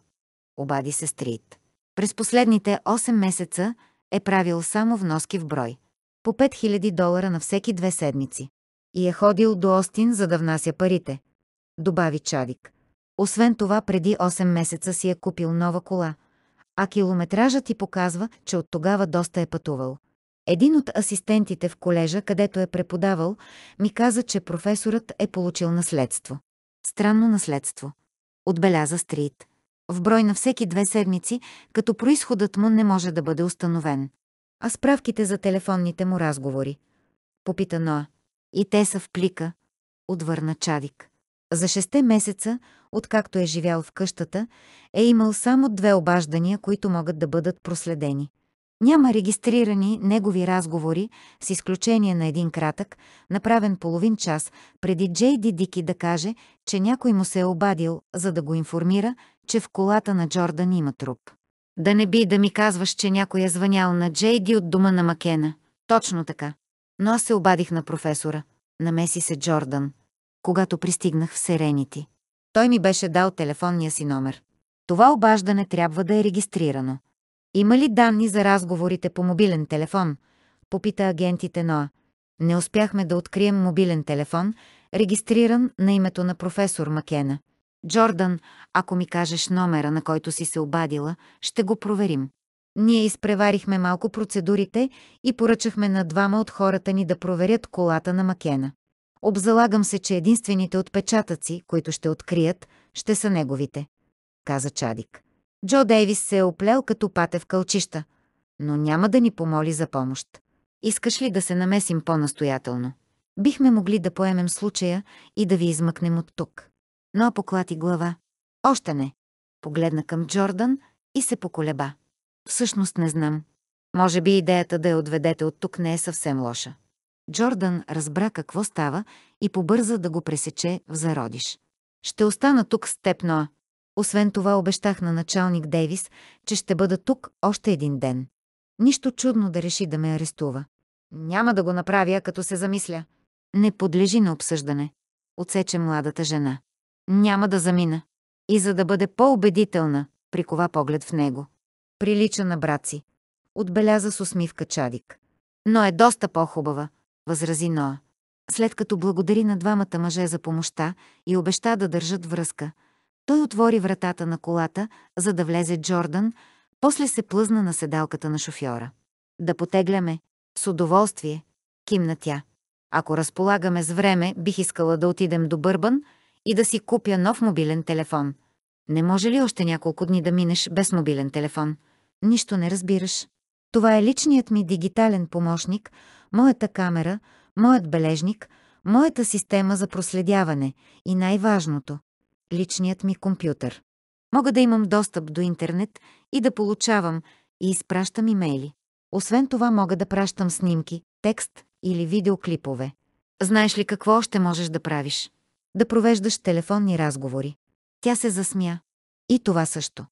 обади се Стрит. През последните 8 месеца е правил само вноски в брой. По 5000 долара на всеки две седмици. И е ходил до Остин, за да внася парите. Добави Чадик. Освен това, преди 8 месеца си е купил нова кола, а километражът ти показва, че от тогава доста е пътувал. Един от асистентите в колежа, където е преподавал, ми каза, че професорът е получил наследство. Странно наследство. Отбеляза Стрит в брой на всеки две седмици, като происходът му не може да бъде установен. А справките за телефонните му разговори? Попита Ноа. И те са в плика, отвърна Чадик. За шесте месеца, откакто е живял в къщата, е имал само две обаждания, които могат да бъдат проследени. Няма регистрирани негови разговори, с изключение на един кратък, направен половин час, преди Джей Ди Дики да каже, че някой му се е обадил, за да го информира, че в колата на Джордан има труп. Да не би да ми казваш, че някой е звънял на Джей Ди от дома на Макена. Точно така. Но аз се обадих на професора. Намеси се Джордан, когато пристигнах в Серенити. Той ми беше дал телефонния си номер. Това обаждане трябва да е регистрирано. Има ли данни за разговорите по мобилен телефон? Попита агентите Ноа. Не успяхме да открием мобилен телефон, регистриран на името на професор Макена. Джордан, ако ми кажеш номера, на който си се обадила, ще го проверим. Ние изпреварихме малко процедурите и поръчахме на двама от хората ни да проверят колата на Макена. Обзалагам се, че единствените отпечатъци, които ще открият, ще са неговите, каза Чадик. Джо Дейвис се е оплел като пате в кълчища, но няма да ни помоли за помощ. Искаш ли да се намесим по-настоятелно? Бихме могли да поемем случая и да ви измъкнем от тук. Но поклати глава. Още не. Погледна към Джордан и се поколеба. Всъщност не знам. Може би идеята да я отведете от тук не е съвсем лоша. Джордан разбра какво става и побърза да го пресече в зародиш. Ще остана тук с теб, Ноа. Освен това обещах на началник Дейвис, че ще бъда тук още един ден. Нищо чудно да реши да ме арестува. Няма да го направя, като се замисля. Не подлежи на обсъждане. Отсече младата жена. Няма да замина. И за да бъде по-убедителна, прикова поглед в него. Прилича на брат си. Отбеляза с усмивка Чадик. Но е доста по-хубава, възрази Ноа. След като благодари на двамата мъже за помощта и обеща да държат връзка, той отвори вратата на колата, за да влезе Джордан, после се плъзна на седалката на шофьора. Да потегляме. С удоволствие. Кимна тя. Ако разполагаме с време, бих искала да отидем до Бърбан и да си купя нов мобилен телефон. Не може ли още няколко дни да минеш без мобилен телефон? Нищо не разбираш. Това е личният ми дигитален помощник, моята камера, моят бележник, моята система за проследяване и най-важното личният ми компютър. Мога да имам достъп до интернет и да получавам и изпращам имейли. Освен това мога да пращам снимки, текст или видеоклипове. Знаеш ли какво още можеш да правиш? Да провеждаш телефонни разговори. Тя се засмя. И това също.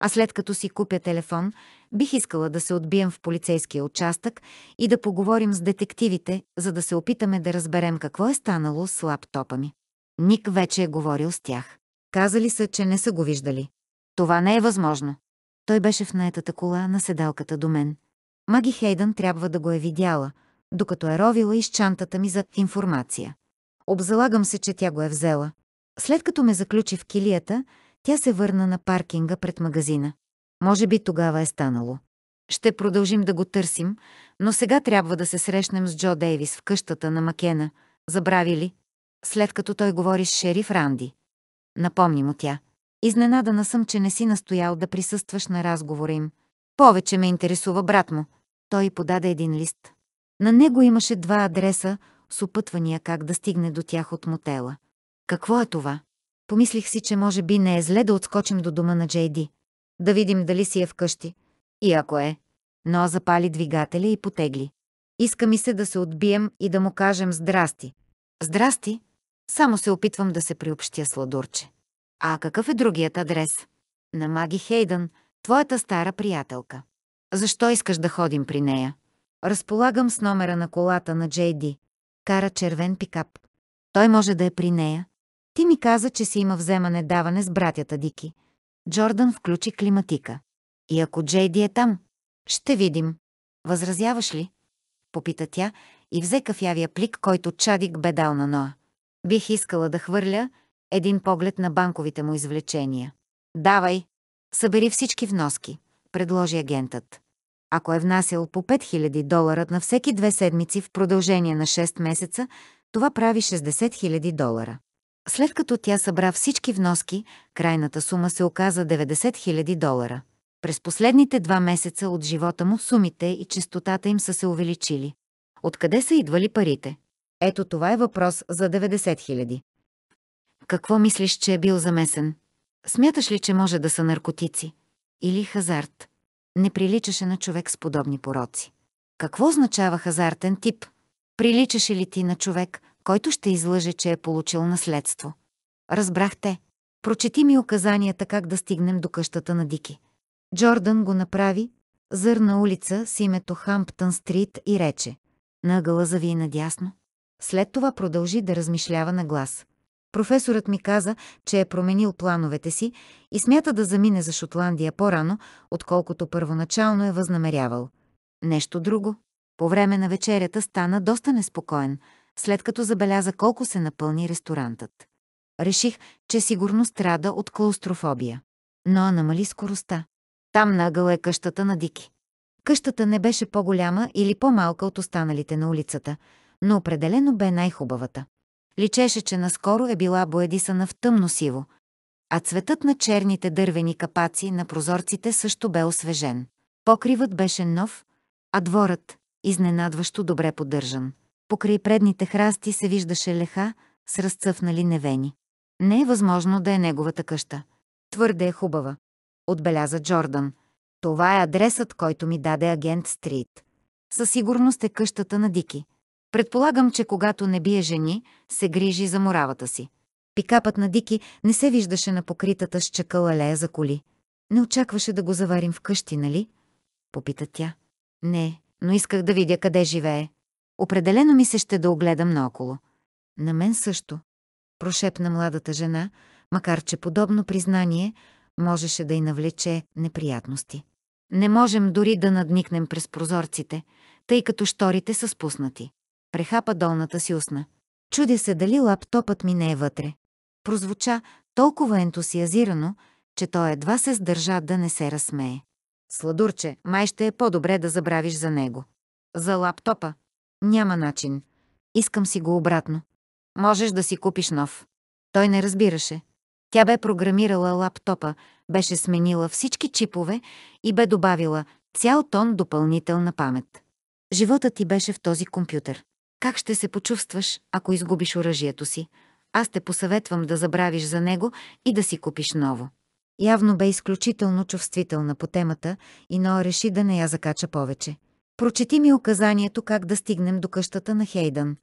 А след като си купя телефон, бих искала да се отбием в полицейския участък и да поговорим с детективите, за да се опитаме да разберем какво е станало с лаптопа ми. Ник вече е говорил с тях. Казали са, че не са го виждали. Това не е възможно. Той беше в наетата кола на седалката до мен. Маги Хейдън трябва да го е видяла, докато е ровила из чантата ми за информация. Обзалагам се, че тя го е взела. След като ме заключи в килията, тя се върна на паркинга пред магазина. Може би тогава е станало. Ще продължим да го търсим, но сега трябва да се срещнем с Джо Дейвис в къщата на Макена. Забрави ли? след като той говори с шериф Ранди. Напомни му тя. Изненадана съм, че не си настоял да присъстваш на разговора им. Повече ме интересува брат му. Той подаде един лист. На него имаше два адреса с опътвания как да стигне до тях от мотела. Какво е това? Помислих си, че може би не е зле да отскочим до дома на Джейди. Да видим дали си е вкъщи. И ако е. Но запали двигателя и потегли. Иска ми се да се отбием и да му кажем здрасти. Здрасти? Само се опитвам да се приобщя сладурче. А какъв е другият адрес? На Маги Хейдън, твоята стара приятелка. Защо искаш да ходим при нея? Разполагам с номера на колата на Джей Ди. Кара червен пикап. Той може да е при нея. Ти ми каза, че си има вземане-даване с братята Дики. Джордан включи климатика. И ако Джейди е там, ще видим. Възразяваш ли? Попита тя и взе кафявия плик, който Чадик бе дал на Ноа. Бих искала да хвърля един поглед на банковите му извлечения. Давай! Събери всички вноски, предложи агентът. Ако е внасял по 5000 долара на всеки две седмици в продължение на 6 месеца, това прави 60 000 долара. След като тя събра всички вноски, крайната сума се оказа 90 000 долара. През последните два месеца от живота му сумите и честотата им са се увеличили. Откъде са идвали парите? Ето това е въпрос за 90 хиляди. Какво мислиш, че е бил замесен? Смяташ ли, че може да са наркотици? Или хазарт? Не приличаше на човек с подобни пороци. Какво означава хазартен тип? Приличаше ли ти на човек, който ще излъже, че е получил наследство? Разбрахте. Прочети ми указанията как да стигнем до къщата на Дики. Джордан го направи, зърна улица с името Хамптън Стрит и рече. Нагъла зави надясно. След това продължи да размишлява на глас. Професорът ми каза, че е променил плановете си и смята да замине за Шотландия по-рано, отколкото първоначално е възнамерявал. Нещо друго. По време на вечерята стана доста неспокоен, след като забеляза колко се напълни ресторантът. Реших, че сигурно страда от клаустрофобия. Но намали скоростта. Там нагъл е къщата на Дики. Къщата не беше по-голяма или по-малка от останалите на улицата – но определено бе най-хубавата. Личеше, че наскоро е била боядисана в тъмно-сиво, а цветът на черните дървени капаци на прозорците също бе освежен. Покривът беше нов, а дворът – изненадващо добре поддържан. Покрай предните храсти се виждаше леха с разцъфнали невени. Не е възможно да е неговата къща. Твърде е хубава, отбеляза Джордан. Това е адресът, който ми даде агент Стрит. Със сигурност е къщата на Дики. Предполагам, че когато не бие жени, се грижи за моравата си. Пикапът на Дики не се виждаше на покритата с чакъл алея за коли. Не очакваше да го заварим вкъщи, нали? Попита тя. Не, но исках да видя къде живее. Определено ми се ще да огледам наоколо. На мен също. Прошепна младата жена, макар че подобно признание можеше да й навлече неприятности. Не можем дори да надникнем през прозорците, тъй като шторите са спуснати прехапа долната си устна. Чудя се дали лаптопът ми не е вътре. Прозвуча толкова ентусиазирано, че той едва се сдържа да не се разсмее. Сладурче, май ще е по-добре да забравиш за него. За лаптопа? Няма начин. Искам си го обратно. Можеш да си купиш нов. Той не разбираше. Тя бе програмирала лаптопа, беше сменила всички чипове и бе добавила цял тон допълнителна памет. Животът ти беше в този компютър. Как ще се почувстваш, ако изгубиш оръжието си? Аз те посъветвам да забравиш за него и да си купиш ново. Явно бе изключително чувствителна по темата и Ноа реши да не я закача повече. Прочети ми указанието как да стигнем до къщата на Хейдън,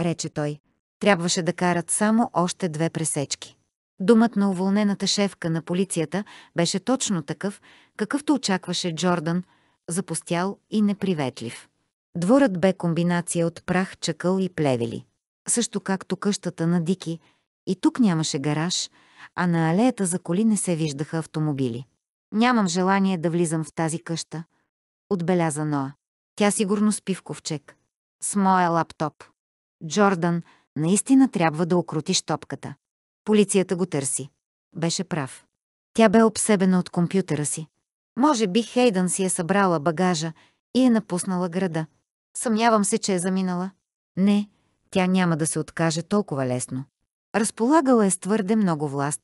рече той. Трябваше да карат само още две пресечки. Думът на уволнената шефка на полицията беше точно такъв, какъвто очакваше Джордан, запустял и неприветлив. Дворът бе комбинация от прах, чакъл и плевели. Също както къщата на Дики, и тук нямаше гараж, а на алеята за коли не се виждаха автомобили. Нямам желание да влизам в тази къща, отбеляза Ноа. Тя сигурно спи в ковчег. С моя лаптоп. Джордан, наистина трябва да окрутиш топката. Полицията го търси. Беше прав. Тя бе обсебена от компютъра си. Може би Хейдън си е събрала багажа и е напуснала града. Съмнявам се, че е заминала. Не, тя няма да се откаже толкова лесно. Разполагала е с твърде много власт,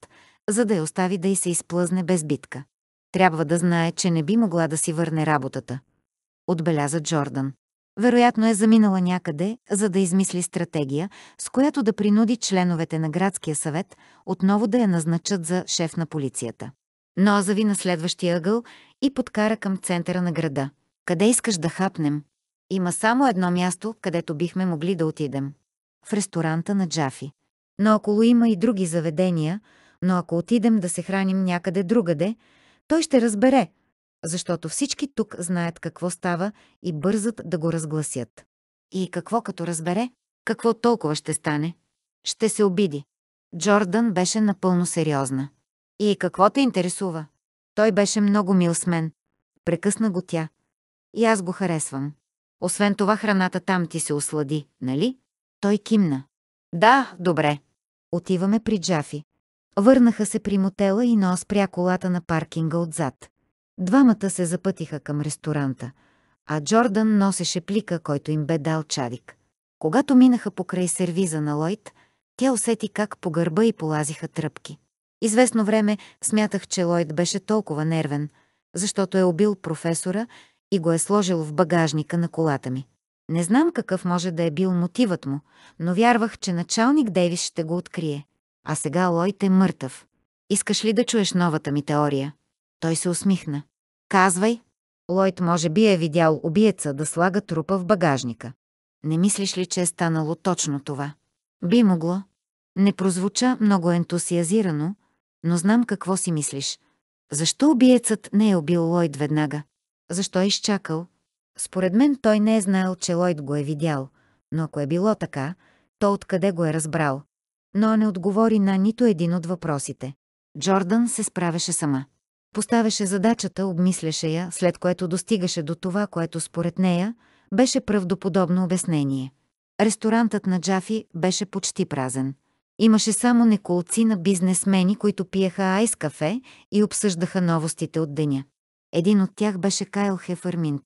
за да я остави да й се изплъзне без битка. Трябва да знае, че не би могла да си върне работата. Отбеляза Джордан. Вероятно е заминала някъде, за да измисли стратегия, с която да принуди членовете на градския съвет отново да я назначат за шеф на полицията. Но зави на следващия ъгъл и подкара към центъра на града. Къде искаш да хапнем? Има само едно място, където бихме могли да отидем. В ресторанта на Джафи. Но около има и други заведения, но ако отидем да се храним някъде другаде, той ще разбере, защото всички тук знаят какво става и бързат да го разгласят. И какво като разбере? Какво толкова ще стане? Ще се обиди. Джордан беше напълно сериозна. И какво те интересува? Той беше много мил с мен. Прекъсна го тя. И аз го харесвам. Освен това храната там ти се ослади, нали? Той кимна. Да, добре. Отиваме при Джафи. Върнаха се при мотела и Ноа спря колата на паркинга отзад. Двамата се запътиха към ресторанта, а Джордан носеше плика, който им бе дал Чадик. Когато минаха покрай сервиза на Лойд, тя усети как по гърба и полазиха тръпки. Известно време смятах, че Лойд беше толкова нервен, защото е убил професора и го е сложил в багажника на колата ми. Не знам какъв може да е бил мотивът му, но вярвах, че началник Дейвис ще го открие. А сега Лойд е мъртъв. Искаш ли да чуеш новата ми теория? Той се усмихна. Казвай. Лойд може би е видял убиеца да слага трупа в багажника. Не мислиш ли, че е станало точно това? Би могло. Не прозвуча много ентусиазирано, но знам какво си мислиш. Защо убиецът не е убил Лойд веднага? Защо е изчакал? Според мен той не е знаел, че Лойд го е видял, но ако е било така, то откъде го е разбрал? Но не отговори на нито един от въпросите. Джордан се справеше сама. Поставяше задачата, обмисляше я, след което достигаше до това, което според нея беше правдоподобно обяснение. Ресторантът на Джафи беше почти празен. Имаше само неколци на бизнесмени, които пиеха айс кафе и обсъждаха новостите от деня. Един от тях беше Кайл Хефърминт.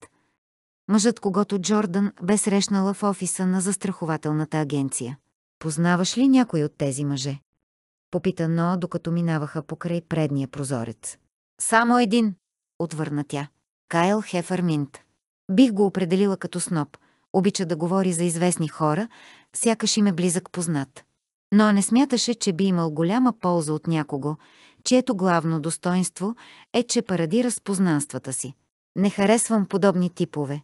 Мъжът, когато Джордан бе срещнала в офиса на застрахователната агенция. Познаваш ли някой от тези мъже? Попита Но, докато минаваха покрай предния прозорец. Само един, отвърна тя. Кайл Хефърминт. Бих го определила като сноп. Обича да говори за известни хора, сякаш им е близък познат. Но не смяташе, че би имал голяма полза от някого, чието главно достоинство е, че паради разпознанствата си. Не харесвам подобни типове,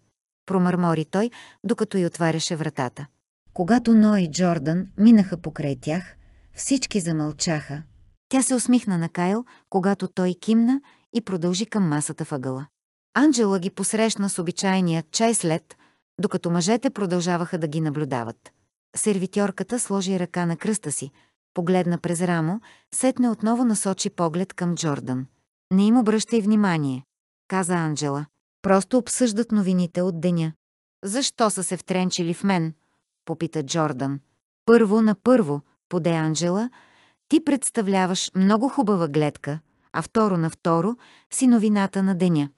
промърмори той, докато й отваряше вратата. Когато Но и Джордан минаха покрай тях, всички замълчаха. Тя се усмихна на Кайл, когато той кимна и продължи към масата въгъла. Анджела ги посрещна с обичайния чай след, докато мъжете продължаваха да ги наблюдават. Сервитьорката сложи ръка на кръста си – погледна през рамо, сетне отново насочи поглед към Джордан. Не им обръщай внимание, каза Анджела. Просто обсъждат новините от деня. Защо са се втренчили в мен? попита Джордан. Първо на първо, поде Анджела, ти представляваш много хубава гледка, а второ на второ си новината на деня.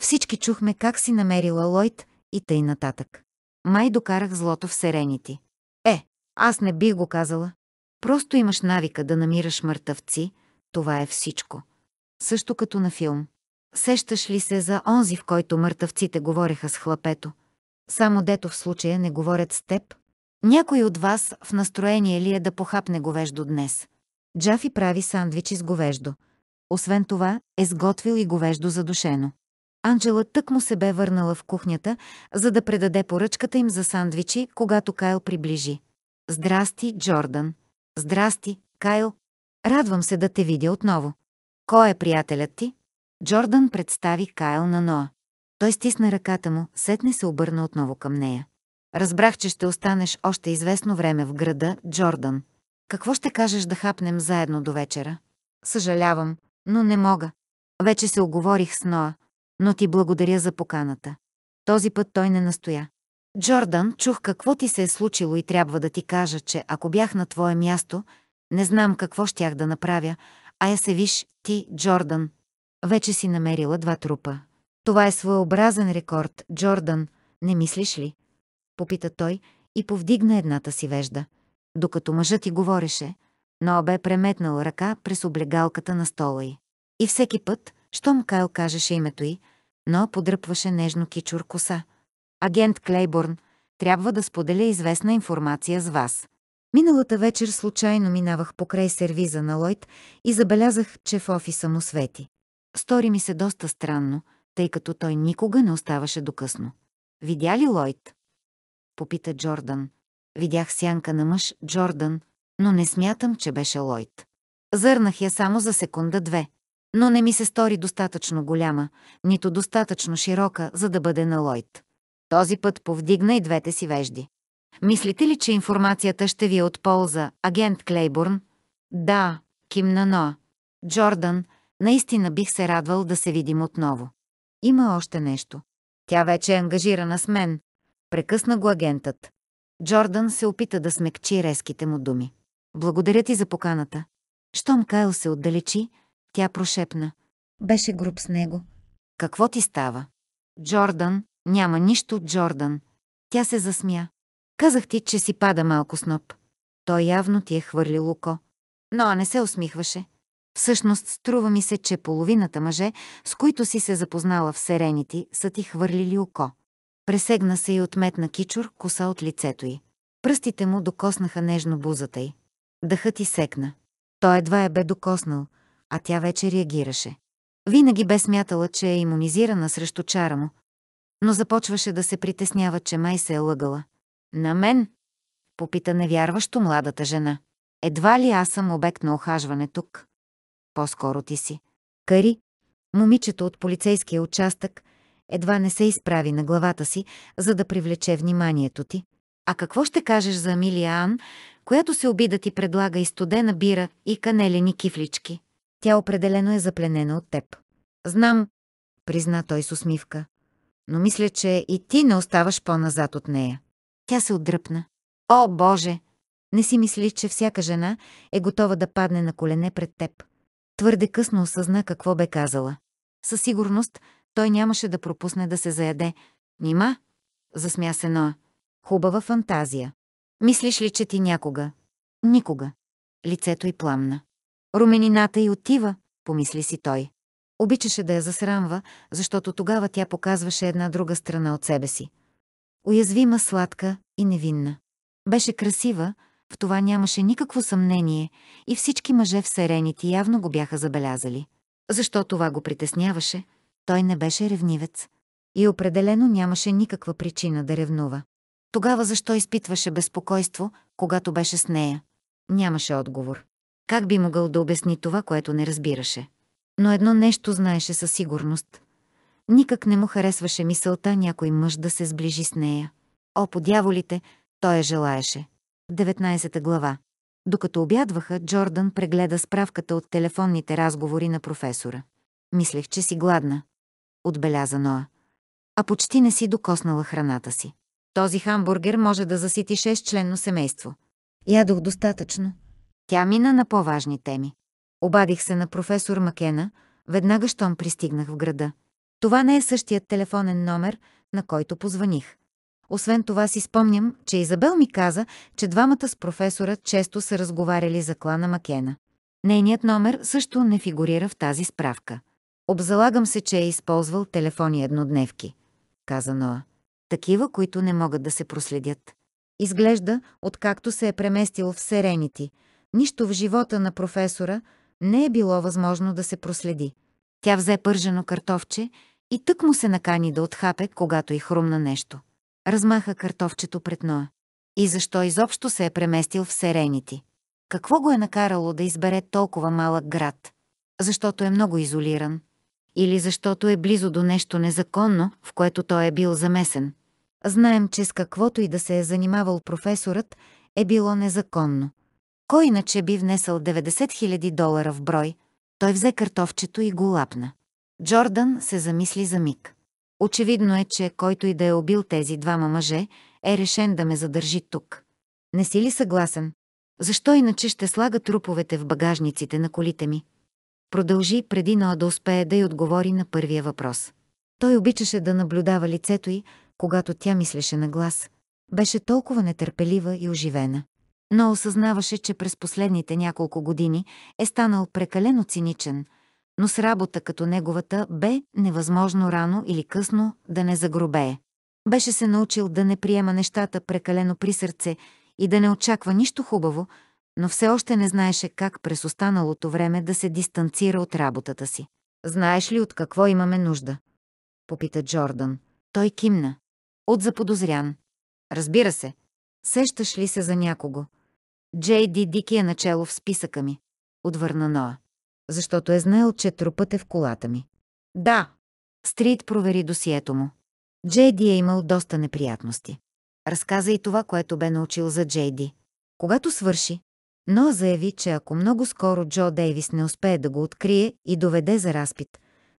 Всички чухме как си намерила Лойд и тъй нататък. Май докарах злото в сирените. Е, аз не бих го казала, Просто имаш навика да намираш мъртъвци, това е всичко. Също като на филм. Сещаш ли се за онзи, в който мъртъвците говореха с хлапето? Само дето в случая не говорят с теб. Някой от вас в настроение ли е да похапне говеждо днес? Джафи прави сандвичи с говеждо. Освен това, е сготвил и говеждо задушено. Анджела тък му се бе върнала в кухнята, за да предаде поръчката им за сандвичи, когато Кайл приближи. Здрасти, Джордан. Здрасти, Кайл. Радвам се да те видя отново. Кой е приятелят ти? Джордан представи Кайл на Ноа. Той стисна ръката му, сетне се обърна отново към нея. Разбрах, че ще останеш още известно време в града, Джордан. Какво ще кажеш да хапнем заедно до вечера? Съжалявам, но не мога. Вече се оговорих с Ноа, но ти благодаря за поканата. Този път той не настоя. Джордан, чух какво ти се е случило и трябва да ти кажа, че ако бях на твое място, не знам какво щях да направя, а я се виж, ти, Джордан. Вече си намерила два трупа. Това е своеобразен рекорд, Джордан, не мислиш ли? Попита той и повдигна едната си вежда. Докато мъжът ти говореше, но бе преметнал ръка през облегалката на стола й. И всеки път, щом Кайл кажеше името й, но подръпваше нежно кичур коса – агент Клейборн, трябва да споделя известна информация с вас. Миналата вечер случайно минавах покрай сервиза на Лойд и забелязах, че в офиса му свети. Стори ми се доста странно, тъй като той никога не оставаше докъсно. Видя ли Лойд? Попита Джордан. Видях сянка на мъж Джордан, но не смятам, че беше Лойд. Зърнах я само за секунда-две, но не ми се стори достатъчно голяма, нито достатъчно широка, за да бъде на Лойд. Този път повдигна и двете си вежди. Мислите ли, че информацията ще ви е от полза, агент Клейборн? Да, кимна Ноа. Джордан, наистина бих се радвал да се видим отново. Има още нещо. Тя вече е ангажирана с мен. Прекъсна го агентът. Джордан се опита да смекчи резките му думи. Благодаря ти за поканата. Щом Кайл се отдалечи, тя прошепна. Беше груб с него. Какво ти става? Джордан, няма нищо, Джордан. Тя се засмя. Казах ти, че си пада малко сноп. Той явно ти е хвърлил око. Но не се усмихваше. Всъщност, струва ми се, че половината мъже, с които си се запознала в серените, са ти хвърлили око. Пресегна се и отметна кичур, коса от лицето й. Пръстите му докоснаха нежно бузата й. Дъхът и секна. Той едва я бе докоснал, а тя вече реагираше. Винаги бе смятала, че е иммунизирана срещу чара му, но започваше да се притеснява, че май се е лъгала. На мен? Попита невярващо младата жена. Едва ли аз съм обект на охажване тук? По-скоро ти си. Кари, момичето от полицейския участък, едва не се изправи на главата си, за да привлече вниманието ти. А какво ще кажеш за Амилия Ан, която се обида ти предлага и студена бира и канелени кифлички? Тя определено е запленена от теб. Знам, призна той с усмивка но мисля, че и ти не оставаш по-назад от нея. Тя се отдръпна. О, Боже! Не си мисли, че всяка жена е готова да падне на колене пред теб. Твърде късно осъзна какво бе казала. Със сигурност той нямаше да пропусне да се заяде. Нима? Засмя се Ноа. Хубава фантазия. Мислиш ли, че ти някога? Никога. Лицето й пламна. Руменината й отива, помисли си той. Обичаше да я засрамва, защото тогава тя показваше една друга страна от себе си. Уязвима, сладка и невинна. Беше красива, в това нямаше никакво съмнение и всички мъже в серените явно го бяха забелязали. Защо това го притесняваше? Той не беше ревнивец. И определено нямаше никаква причина да ревнува. Тогава защо изпитваше безпокойство, когато беше с нея? Нямаше отговор. Как би могъл да обясни това, което не разбираше? Но едно нещо знаеше със сигурност. Никак не му харесваше мисълта някой мъж да се сближи с нея. О, по дяволите, той я желаеше. 19 глава. Докато обядваха, Джордан прегледа справката от телефонните разговори на професора. Мислех, че си гладна. Отбеляза Ноа. А почти не си докоснала храната си. Този хамбургер може да засити шест членно семейство. Ядох достатъчно. Тя мина на по-важни теми. Обадих се на професор Макена, веднага щом пристигнах в града. Това не е същият телефонен номер, на който позваних. Освен това си спомням, че Изабел ми каза, че двамата с професора често са разговаряли за клана Макена. Нейният номер също не фигурира в тази справка. Обзалагам се, че е използвал телефони еднодневки, каза Ноа. Такива, които не могат да се проследят. Изглежда, откакто се е преместил в Серенити, нищо в живота на професора – не е било възможно да се проследи. Тя взе пържено картофче и тък му се накани да отхапе, когато й хрумна нещо. Размаха картофчето пред Ноа. И защо изобщо се е преместил в Серенити? Какво го е накарало да избере толкова малък град? Защото е много изолиран. Или защото е близо до нещо незаконно, в което той е бил замесен. Знаем, че с каквото и да се е занимавал професорът, е било незаконно. Кой иначе би внесъл 90 000 долара в брой? Той взе картофчето и го лапна. Джордан се замисли за миг. Очевидно е, че който и да е убил тези двама мъже, е решен да ме задържи тук. Не си ли съгласен? Защо иначе ще слага труповете в багажниците на колите ми? Продължи преди Ноа да успее да й отговори на първия въпрос. Той обичаше да наблюдава лицето й, когато тя мислеше на глас. Беше толкова нетърпелива и оживена но осъзнаваше, че през последните няколко години е станал прекалено циничен, но с работа като неговата бе невъзможно рано или късно да не загробее. Беше се научил да не приема нещата прекалено при сърце и да не очаква нищо хубаво, но все още не знаеше как през останалото време да се дистанцира от работата си. «Знаеш ли от какво имаме нужда?» – попита Джордан. Той кимна. От заподозрян. Разбира се. Сещаш ли се за някого? Джей Ди Дики е начало в списъка ми, отвърна Ноа. Защото е знаел, че трупът е в колата ми. Да. Стрит провери досието му. Джей Ди е имал доста неприятности. Разказа и това, което бе научил за Джей Ди. Когато свърши, но заяви, че ако много скоро Джо Дейвис не успее да го открие и доведе за разпит,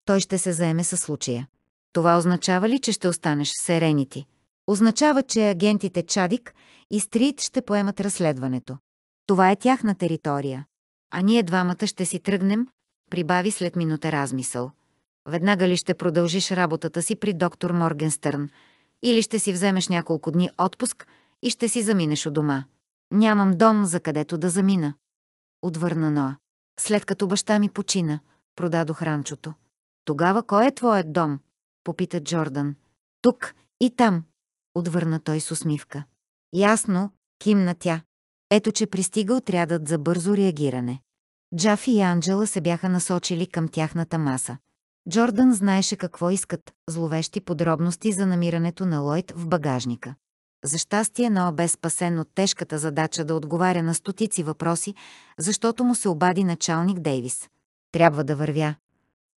той ще се заеме със случая. Това означава ли, че ще останеш в Серенити? Означава, че агентите Чадик и Стрит ще поемат разследването. Това е тяхна територия. А ние двамата ще си тръгнем, прибави след минута размисъл. Веднага ли ще продължиш работата си при доктор Моргенстърн? Или ще си вземеш няколко дни отпуск и ще си заминеш у дома? Нямам дом, за където да замина. Отвърна Ноа. След като баща ми почина, продадох ранчото. Тогава кой е твоят дом? Попита Джордан. Тук и там, отвърна той с усмивка. Ясно, кимна тя. Ето, че пристига отрядът за бързо реагиране. Джафи и Анджела се бяха насочили към тяхната маса. Джордан знаеше какво искат, зловещи подробности за намирането на Лойд в багажника. За щастие Ноа бе спасен от тежката задача да отговаря на стотици въпроси, защото му се обади началник Дейвис. «Трябва да вървя»,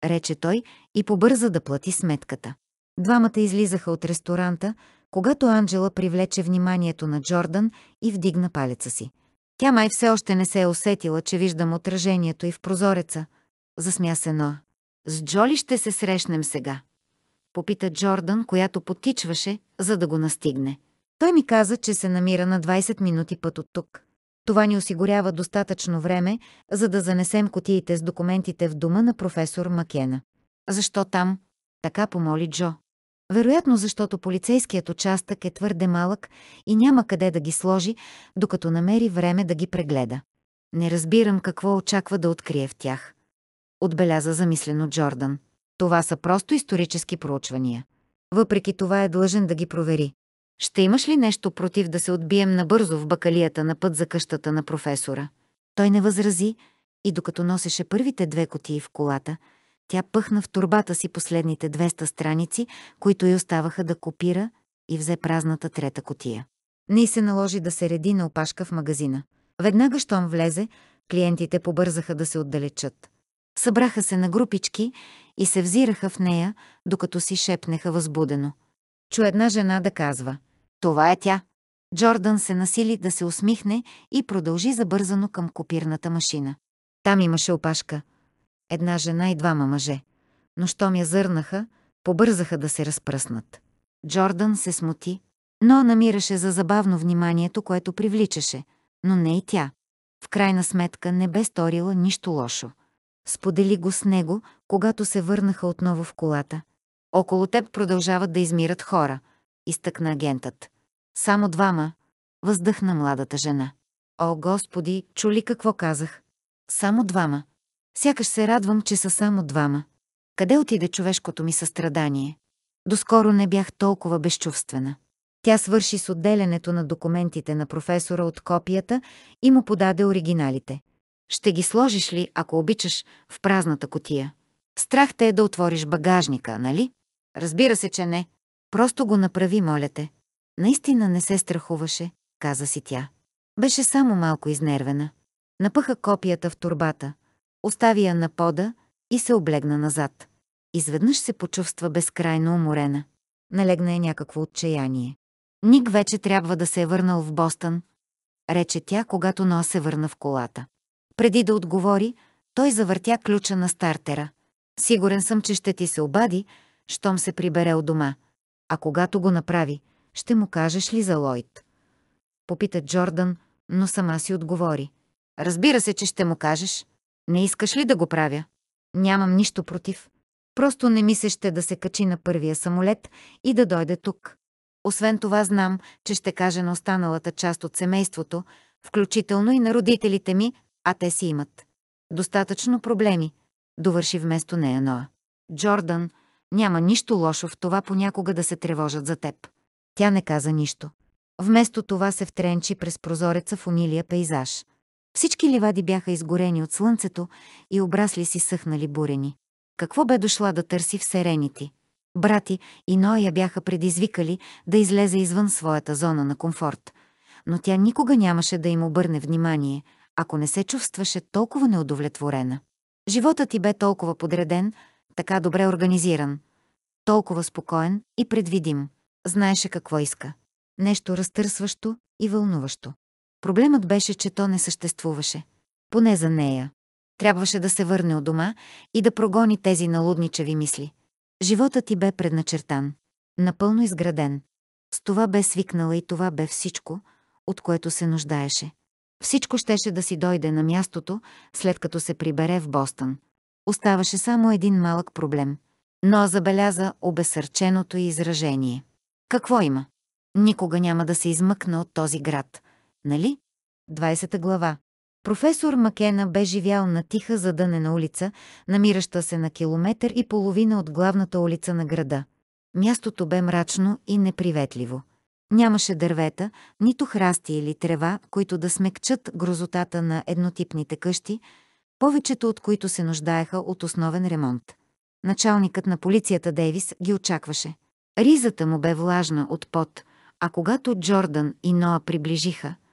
рече той и побърза да плати сметката. Двамата излизаха от ресторанта, когато Анджела привлече вниманието на Джордан и вдигна палеца си. Тя май все още не се е усетила, че виждам отражението и в прозореца. Засмя се Ноа. С Джоли ще се срещнем сега. Попита Джордан, която потичваше, за да го настигне. Той ми каза, че се намира на 20 минути път от тук. Това ни осигурява достатъчно време, за да занесем котиите с документите в дома на професор Макена. Защо там? Така помоли Джо. Вероятно защото полицейският участък е твърде малък и няма къде да ги сложи, докато намери време да ги прегледа. Не разбирам какво очаква да открие в тях. Отбеляза замислено Джордан. Това са просто исторически проучвания. Въпреки това е длъжен да ги провери. Ще имаш ли нещо против да се отбием набързо в бакалията на път за къщата на професора? Той не възрази и докато носеше първите две котии в колата – тя пъхна в турбата си последните 200 страници, които й оставаха да копира и взе празната трета котия. Не се наложи да се реди на опашка в магазина. Веднага, щом влезе, клиентите побързаха да се отдалечат. Събраха се на групички и се взираха в нея, докато си шепнеха възбудено. Чу една жена да казва «Това е тя». Джордан се насили да се усмихне и продължи забързано към копирната машина. Там имаше опашка – една жена и двама мъже, но щом я зърнаха, побързаха да се разпръснат. Джордан се смути, но намираше за забавно вниманието, което привличаше, но не и тя. В крайна сметка не бе сторила нищо лошо. Сподели го с него, когато се върнаха отново в колата. Около теб продължават да измират хора, изтъкна агентът. Само двама, въздъхна младата жена. О, Господи, чули какво казах? Само двама. Сякаш се радвам, че са само двама. Къде отиде човешкото ми състрадание? Доскоро не бях толкова безчувствена. Тя свърши с отделянето на документите на професора от копията и му подаде оригиналите. Ще ги сложиш ли, ако обичаш, в празната котия? Страх те е да отвориш багажника, нали? Разбира се, че не. Просто го направи, моля те. Наистина не се страхуваше, каза си тя. Беше само малко изнервена. Напъха копията в турбата – остави я на пода и се облегна назад. Изведнъж се почувства безкрайно уморена. Налегна е някакво отчаяние. Ник вече трябва да се е върнал в Бостън, рече тя, когато Ноа се върна в колата. Преди да отговори, той завъртя ключа на стартера. Сигурен съм, че ще ти се обади, щом се прибере от дома. А когато го направи, ще му кажеш ли за Лойд? Попита Джордан, но сама си отговори. Разбира се, че ще му кажеш. Не искаш ли да го правя? Нямам нищо против. Просто не мислеще ще да се качи на първия самолет и да дойде тук. Освен това знам, че ще каже на останалата част от семейството, включително и на родителите ми, а те си имат. Достатъчно проблеми, довърши вместо нея Ноа. Джордан, няма нищо лошо в това понякога да се тревожат за теб. Тя не каза нищо. Вместо това се втренчи през прозореца в унилия пейзаж. Всички ливади бяха изгорени от слънцето и обрасли си съхнали бурени. Какво бе дошла да търси в серените? Брати и Ноя бяха предизвикали да излезе извън своята зона на комфорт, но тя никога нямаше да им обърне внимание, ако не се чувстваше толкова неудовлетворена. Животът ти бе толкова подреден, така добре организиран, толкова спокоен и предвидим. Знаеше какво иска. Нещо разтърсващо и вълнуващо. Проблемът беше, че то не съществуваше. Поне за нея. Трябваше да се върне от дома и да прогони тези налудничави мисли. Животът ти бе предначертан. Напълно изграден. С това бе свикнала и това бе всичко, от което се нуждаеше. Всичко щеше да си дойде на мястото, след като се прибере в Бостън. Оставаше само един малък проблем. Но забеляза обесърченото й изражение. Какво има? Никога няма да се измъкна от този град нали? 20 глава. Професор Макена бе живял на тиха задънена улица, намираща се на километър и половина от главната улица на града. Мястото бе мрачно и неприветливо. Нямаше дървета, нито храсти или трева, които да смекчат грозотата на еднотипните къщи, повечето от които се нуждаеха от основен ремонт. Началникът на полицията Дейвис ги очакваше. Ризата му бе влажна от пот, а когато Джордан и Ноа приближиха –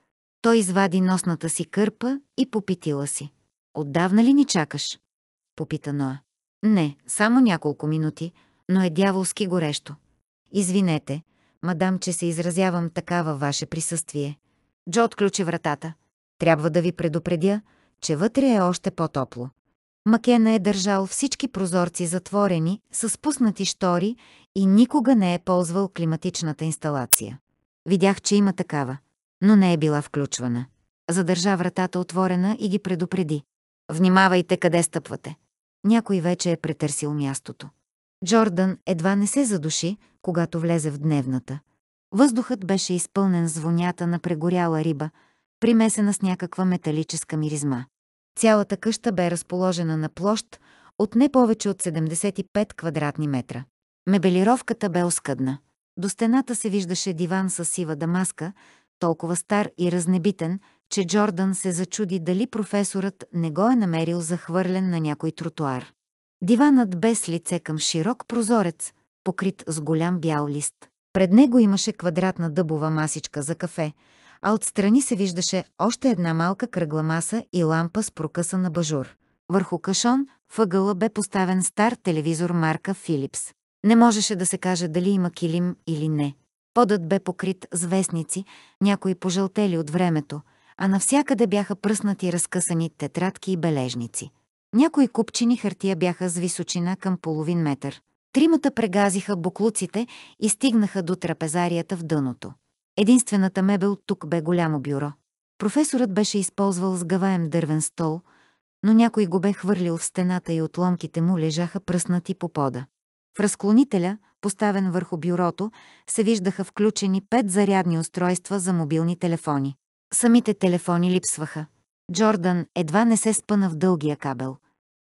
той извади носната си кърпа и попитила си. Отдавна ли ни чакаш? Попита Ноа. Не, само няколко минути, но е дяволски горещо. Извинете, мадам, че се изразявам така във ваше присъствие. Джо отключи вратата. Трябва да ви предупредя, че вътре е още по-топло. Макена е държал всички прозорци затворени, с спуснати штори и никога не е ползвал климатичната инсталация. Видях, че има такава но не е била включвана. Задържа вратата отворена и ги предупреди. Внимавайте къде стъпвате. Някой вече е претърсил мястото. Джордан едва не се задуши, когато влезе в дневната. Въздухът беше изпълнен с звонята на прегоряла риба, примесена с някаква металическа миризма. Цялата къща бе разположена на площ от не повече от 75 квадратни метра. Мебелировката бе оскъдна. До стената се виждаше диван с сива дамаска, толкова стар и разнебитен, че Джордан се зачуди дали професорът не го е намерил захвърлен на някой тротуар. Диванът бе с лице към широк прозорец, покрит с голям бял лист. Пред него имаше квадратна дъбова масичка за кафе, а отстрани се виждаше още една малка кръгла маса и лампа с прокъсана бажур. Върху кашон въгъла бе поставен стар телевизор марка Филипс. Не можеше да се каже дали има килим или не. Подът бе покрит с вестници, някои пожълтели от времето, а навсякъде бяха пръснати разкъсани тетрадки и бележници. Някои купчини хартия бяха с височина към половин метър. Тримата прегазиха буклуците и стигнаха до трапезарията в дъното. Единствената мебел тук бе голямо бюро. Професорът беше използвал сгъваем дървен стол, но някой го бе хвърлил в стената и отломките му лежаха пръснати по пода. В разклонителя, поставен върху бюрото, се виждаха включени пет зарядни устройства за мобилни телефони. Самите телефони липсваха. Джордан едва не се спъна в дългия кабел.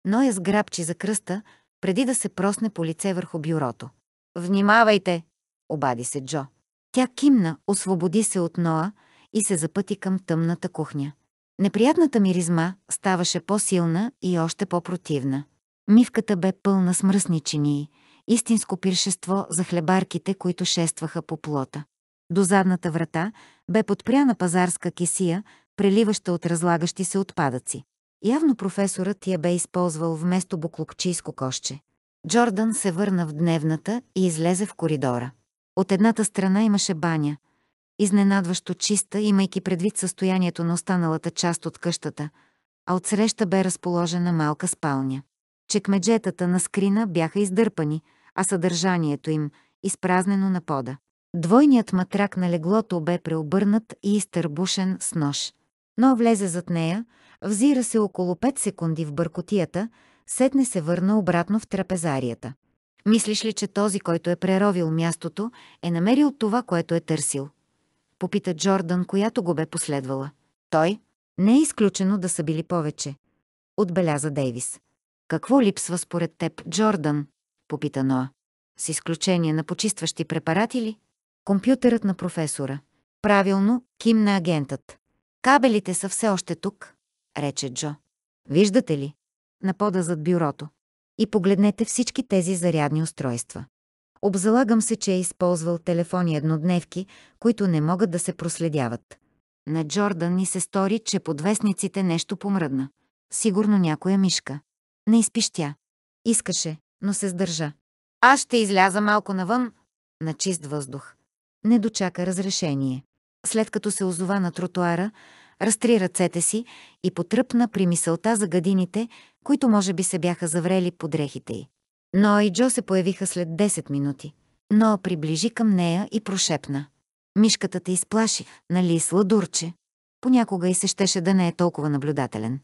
Но я сграбчи за кръста, преди да се просне по лице върху бюрото. «Внимавайте!» — обади се Джо. Тя кимна, освободи се от Ноа и се запъти към тъмната кухня. Неприятната миризма ставаше по-силна и още по-противна. Мивката бе пълна с мръсни чинии — истинско пиршество за хлебарките, които шестваха по плота. До задната врата бе подпряна пазарска кисия, преливаща от разлагащи се отпадъци. Явно професорът я бе използвал вместо буклукчийско кошче. Джордан се върна в дневната и излезе в коридора. От едната страна имаше баня, изненадващо чиста, имайки предвид състоянието на останалата част от къщата, а отсреща бе разположена малка спалня. Чекмеджетата на скрина бяха издърпани – а съдържанието им – изпразнено на пода. Двойният матрак на леглото бе преобърнат и изтърбушен с нож. Но влезе зад нея, взира се около 5 секунди в бъркотията, сетне се върна обратно в трапезарията. Мислиш ли, че този, който е преровил мястото, е намерил това, което е търсил? Попита Джордан, която го бе последвала. Той? Не е изключено да са били повече. Отбеляза Дейвис. Какво липсва според теб, Джордан? попита Ноа. С изключение на почистващи препарати ли? Компютърът на професора. Правилно, ким на агентът. Кабелите са все още тук, рече Джо. Виждате ли? На пода зад бюрото. И погледнете всички тези зарядни устройства. Обзалагам се, че е използвал телефони еднодневки, които не могат да се проследяват. На Джордан ни се стори, че под вестниците нещо помръдна. Сигурно някоя мишка. Не изпищя. Искаше, но се сдържа. Аз ще изляза малко навън, на чист въздух. Не дочака разрешение. След като се озова на тротуара, разтри ръцете си и потръпна при мисълта за гадините, които може би се бяха заврели под дрехите й. Но и Джо се появиха след 10 минути. Но приближи към нея и прошепна. Мишката те изплаши, нали, сладурче? Понякога и се щеше да не е толкова наблюдателен.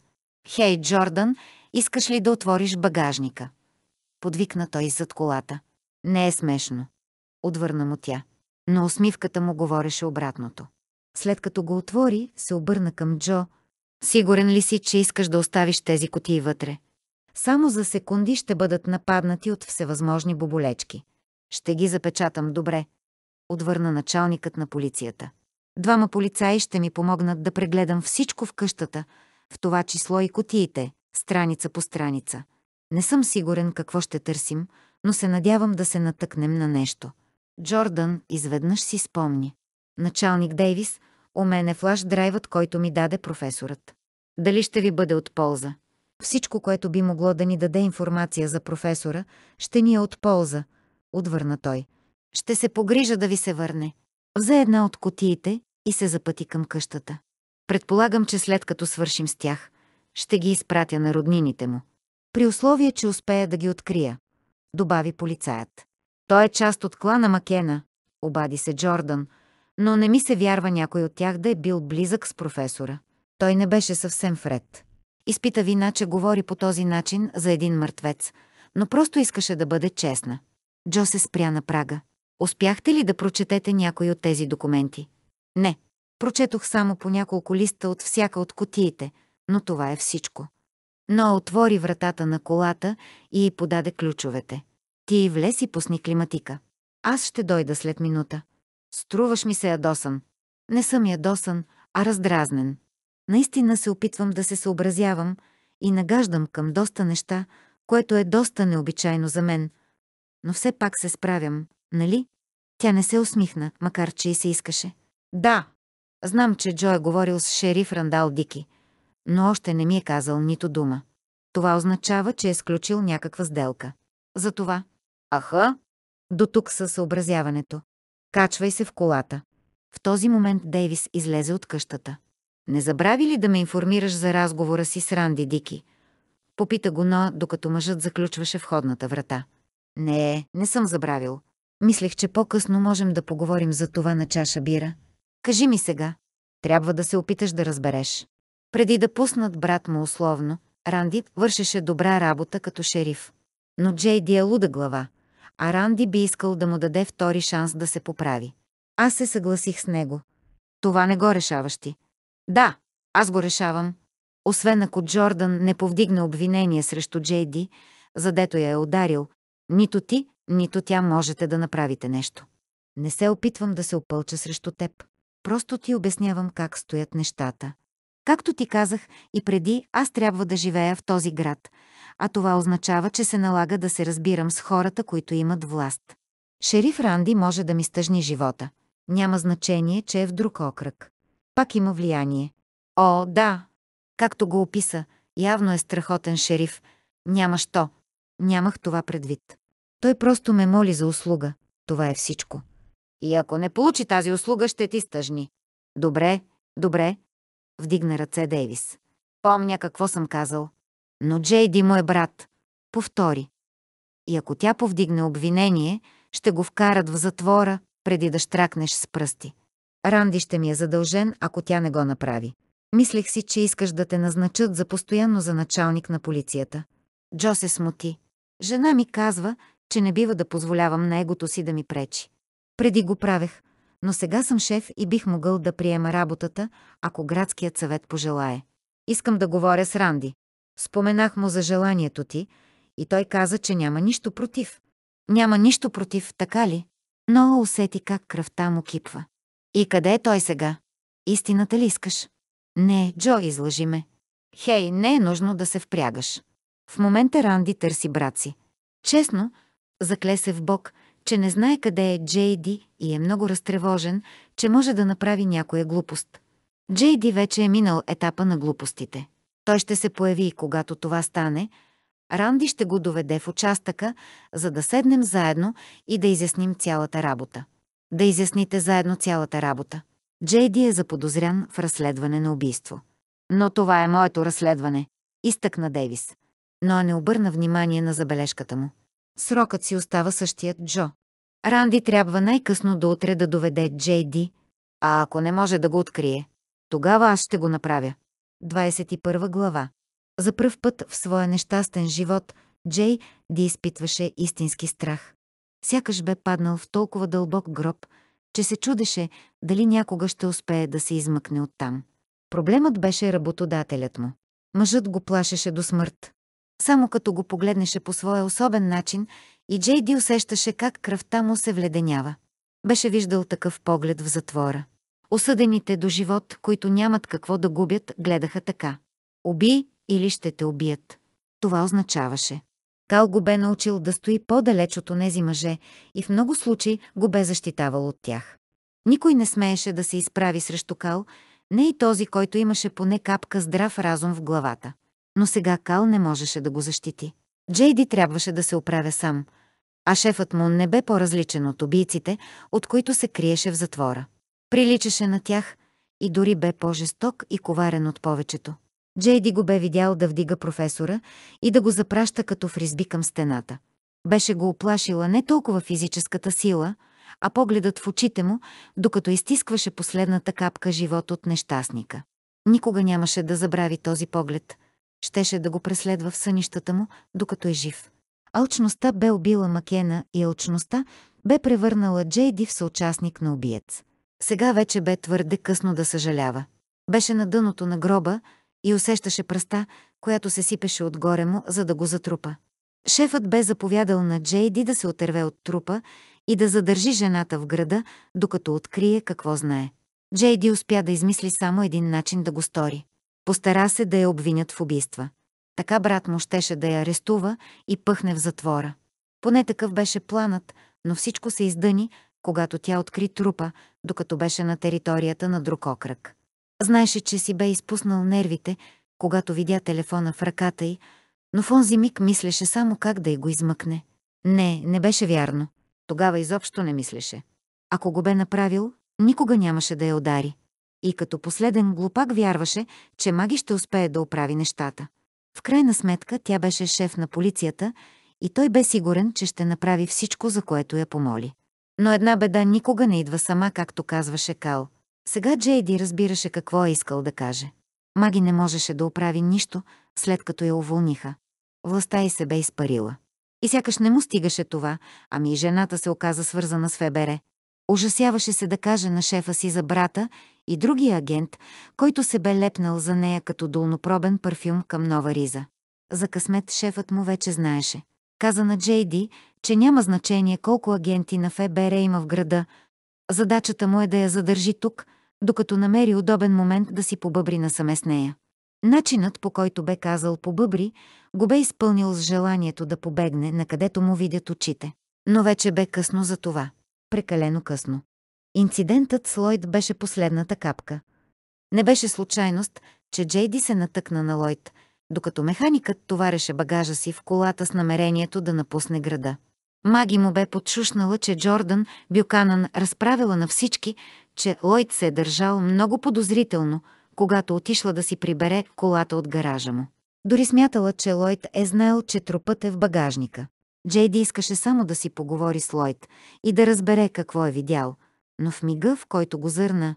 Хей, Джордан, искаш ли да отвориш багажника? подвикна той зад колата. Не е смешно. Отвърна му тя. Но усмивката му говореше обратното. След като го отвори, се обърна към Джо. Сигурен ли си, че искаш да оставиш тези котии вътре? Само за секунди ще бъдат нападнати от всевъзможни боболечки. Ще ги запечатам добре. Отвърна началникът на полицията. Двама полицаи ще ми помогнат да прегледам всичко в къщата, в това число и котиите, страница по страница. Не съм сигурен какво ще търсим, но се надявам да се натъкнем на нещо. Джордан изведнъж си спомни. Началник Дейвис, у мен е флаш драйвът, който ми даде професорът. Дали ще ви бъде от полза? Всичко, което би могло да ни даде информация за професора, ще ни е от полза, отвърна той. Ще се погрижа да ви се върне. Взе една от котиите и се запъти към къщата. Предполагам, че след като свършим с тях, ще ги изпратя на роднините му при условие, че успея да ги открия, добави полицаят. Той е част от клана Макена, обади се Джордан, но не ми се вярва някой от тях да е бил близък с професора. Той не беше съвсем вред. Изпита вина, че говори по този начин за един мъртвец, но просто искаше да бъде честна. Джо се спря на прага. Успяхте ли да прочетете някой от тези документи? Не. Прочетох само по няколко листа от всяка от котиите, но това е всичко. Но отвори вратата на колата и й подаде ключовете. Ти и влез и пусни климатика. Аз ще дойда след минута. Струваш ми се ядосан. Не съм ядосан, а раздразнен. Наистина се опитвам да се съобразявам и нагаждам към доста неща, което е доста необичайно за мен. Но все пак се справям, нали? Тя не се усмихна, макар че и се искаше. Да, знам, че Джо е говорил с шериф Рандал Дики, но още не ми е казал нито дума. Това означава, че е сключил някаква сделка. Затова. Аха. До тук със съобразяването. Качвай се в колата. В този момент Дейвис излезе от къщата. Не забрави ли да ме информираш за разговора си с Ранди Дики? Попита го Ноа, докато мъжът заключваше входната врата. Не, не съм забравил. Мислех, че по-късно можем да поговорим за това на чаша бира. Кажи ми сега. Трябва да се опиташ да разбереш. Преди да пуснат брат му условно, Ранди вършеше добра работа като шериф. Но Джейди е луда глава, а Ранди би искал да му даде втори шанс да се поправи. Аз се съгласих с него. Това не го решаваш ти. Да, аз го решавам. Освен ако Джордан не повдигне обвинение срещу Джейди, задето я е ударил, нито ти, нито тя можете да направите нещо. Не се опитвам да се опълча срещу теб. Просто ти обяснявам как стоят нещата. Както ти казах и преди, аз трябва да живея в този град, а това означава, че се налага да се разбирам с хората, които имат власт. Шериф Ранди може да ми стъжни живота. Няма значение, че е в друг окръг. Пак има влияние. О, да! Както го описа, явно е страхотен шериф. Няма що. Нямах това предвид. Той просто ме моли за услуга. Това е всичко. И ако не получи тази услуга, ще ти стъжни. Добре, добре, вдигна ръце Дейвис. Помня какво съм казал. Но Джейди му е брат. Повтори. И ако тя повдигне обвинение, ще го вкарат в затвора, преди да штракнеш с пръсти. Ранди ще ми е задължен, ако тя не го направи. Мислех си, че искаш да те назначат за постоянно за началник на полицията. Джо се смути. Жена ми казва, че не бива да позволявам на егото си да ми пречи. Преди го правех, но сега съм шеф и бих могъл да приема работата, ако градският съвет пожелае. Искам да говоря с Ранди. Споменах му за желанието ти и той каза, че няма нищо против. Няма нищо против, така ли? Но усети как кръвта му кипва. И къде е той сега? Истината ли искаш? Не, Джо, излъжи ме. Хей, не е нужно да се впрягаш. В момента Ранди търси брат си. Честно, закле се в бок, че не знае къде е Джейди и е много разтревожен, че може да направи някоя глупост. Джейди вече е минал етапа на глупостите. Той ще се появи и когато това стане. Ранди ще го доведе в участъка, за да седнем заедно и да изясним цялата работа. Да изясните заедно цялата работа. Джейди е заподозрян в разследване на убийство. Но това е моето разследване, изтъкна Дейвис. Но не обърна внимание на забележката му. Срокът си остава същият Джо. Ранди трябва най-късно до утре да доведе Джей Ди, а ако не може да го открие, тогава аз ще го направя. 21 глава За пръв път в своя нещастен живот Джей Ди изпитваше истински страх. Сякаш бе паднал в толкова дълбок гроб, че се чудеше дали някога ще успее да се измъкне оттам. Проблемът беше работодателят му. Мъжът го плашеше до смърт. Само като го погледнеше по своя особен начин и Джейди усещаше как кръвта му се вледенява. Беше виждал такъв поглед в затвора. Осъдените до живот, които нямат какво да губят, гледаха така. Уби или ще те убият. Това означаваше. Кал го бе научил да стои по-далеч от онези мъже и в много случаи го бе защитавал от тях. Никой не смееше да се изправи срещу Кал, не и този, който имаше поне капка здрав разум в главата но сега Кал не можеше да го защити. Джейди трябваше да се оправя сам, а шефът му не бе по-различен от убийците, от които се криеше в затвора. Приличаше на тях и дори бе по-жесток и коварен от повечето. Джейди го бе видял да вдига професора и да го запраща като фризби към стената. Беше го оплашила не толкова физическата сила, а погледът в очите му, докато изтискваше последната капка живот от нещастника. Никога нямаше да забрави този поглед, Щеше да го преследва в сънищата му, докато е жив. Алчността бе убила Макена и алчността бе превърнала Джейди в съучастник на убиец. Сега вече бе твърде късно да съжалява. Беше на дъното на гроба и усещаше пръста, която се сипеше отгоре му, за да го затрупа. Шефът бе заповядал на Джейди да се отърве от трупа и да задържи жената в града, докато открие какво знае. Джейди успя да измисли само един начин да го стори. Постара се да я обвинят в убийства. Така брат му щеше да я арестува и пъхне в затвора. Поне такъв беше планът, но всичко се издъни, когато тя откри трупа, докато беше на територията на друг окръг. Знаеше, че си бе изпуснал нервите, когато видя телефона в ръката й, но в онзи миг мислеше само как да й го измъкне. Не, не беше вярно. Тогава изобщо не мислеше. Ако го бе направил, никога нямаше да я удари и като последен глупак вярваше, че Маги ще успее да оправи нещата. В крайна сметка тя беше шеф на полицията и той бе сигурен, че ще направи всичко, за което я помоли. Но една беда никога не идва сама, както казваше Кал. Сега Джейди разбираше какво е искал да каже. Маги не можеше да оправи нищо, след като я уволниха. Властта и се бе изпарила. И сякаш не му стигаше това, ами и жената се оказа свързана с Фебере, Ужасяваше се да каже на шефа си за брата и другия агент, който се бе лепнал за нея като долнопробен парфюм към нова риза. За късмет шефът му вече знаеше. Каза на Джейди, че няма значение колко агенти на ФБР има в града. Задачата му е да я задържи тук, докато намери удобен момент да си побъбри насаме с нея. Начинът, по който бе казал побъбри, го бе изпълнил с желанието да побегне, на където му видят очите. Но вече бе късно за това прекалено късно. Инцидентът с Лойд беше последната капка. Не беше случайност, че Джейди се натъкна на Лойд, докато механикът товареше багажа си в колата с намерението да напусне града. Маги му бе подшушнала, че Джордан Бюканан разправила на всички, че Лойд се е държал много подозрително, когато отишла да си прибере колата от гаража му. Дори смятала, че Лойд е знаел, че трупът е в багажника. Джейди искаше само да си поговори с Лойд и да разбере какво е видял, но в мига, в който го зърна,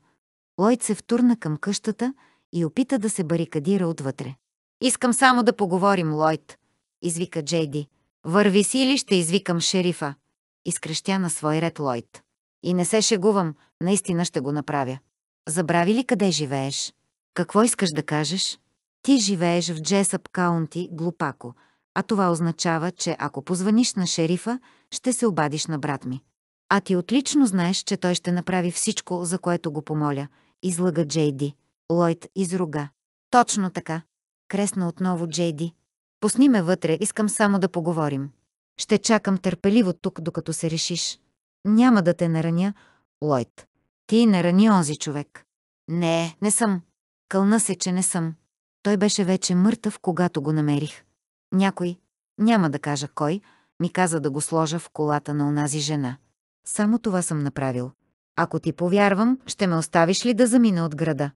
Лойд се втурна към къщата и опита да се барикадира отвътре. «Искам само да поговорим, Лойд», извика Джейди. «Върви си или ще извикам шерифа», изкрещя на свой ред Лойд. «И не се шегувам, наистина ще го направя». «Забрави ли къде живееш? Какво искаш да кажеш?» «Ти живееш в Джесъп Каунти, глупако», а това означава, че ако позваниш на шерифа, ще се обадиш на брат ми. А ти отлично знаеш, че той ще направи всичко, за което го помоля, излага Джейди. Лойд изруга. Точно така. Кресна отново Джейди. Пусни ме вътре, искам само да поговорим. Ще чакам търпеливо тук, докато се решиш. Няма да те нараня, Лойд. Ти нарани онзи човек. Не, не съм. Кълна се, че не съм. Той беше вече мъртъв, когато го намерих. Някой, няма да кажа кой, ми каза да го сложа в колата на онази жена. Само това съм направил. Ако ти повярвам, ще ме оставиш ли да замина от града?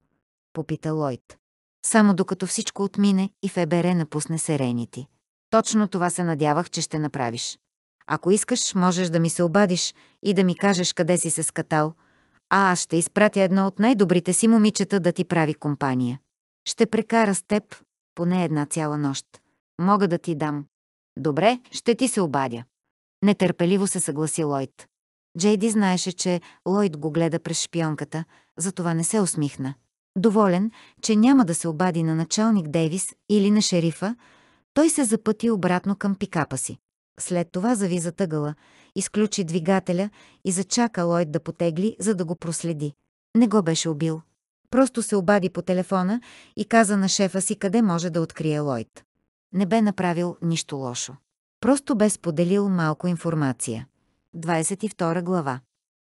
Попита Лойд. Само докато всичко отмине и Фебере напусне серените. Точно това се надявах, че ще направиш. Ако искаш, можеш да ми се обадиш и да ми кажеш къде си се скатал, а аз ще изпратя едно от най-добрите си момичета да ти прави компания. Ще прекара с теб поне една цяла нощ мога да ти дам. Добре, ще ти се обадя. Нетърпеливо се съгласи Лойд. Джейди знаеше, че Лойд го гледа през шпионката, затова не се усмихна. Доволен, че няма да се обади на началник Дейвис или на шерифа, той се запъти обратно към пикапа си. След това зави за тъгъла, изключи двигателя и зачака Лойд да потегли, за да го проследи. Не го беше убил. Просто се обади по телефона и каза на шефа си къде може да открие Лойд. Не бе направил нищо лошо. Просто бе споделил малко информация. 22 глава.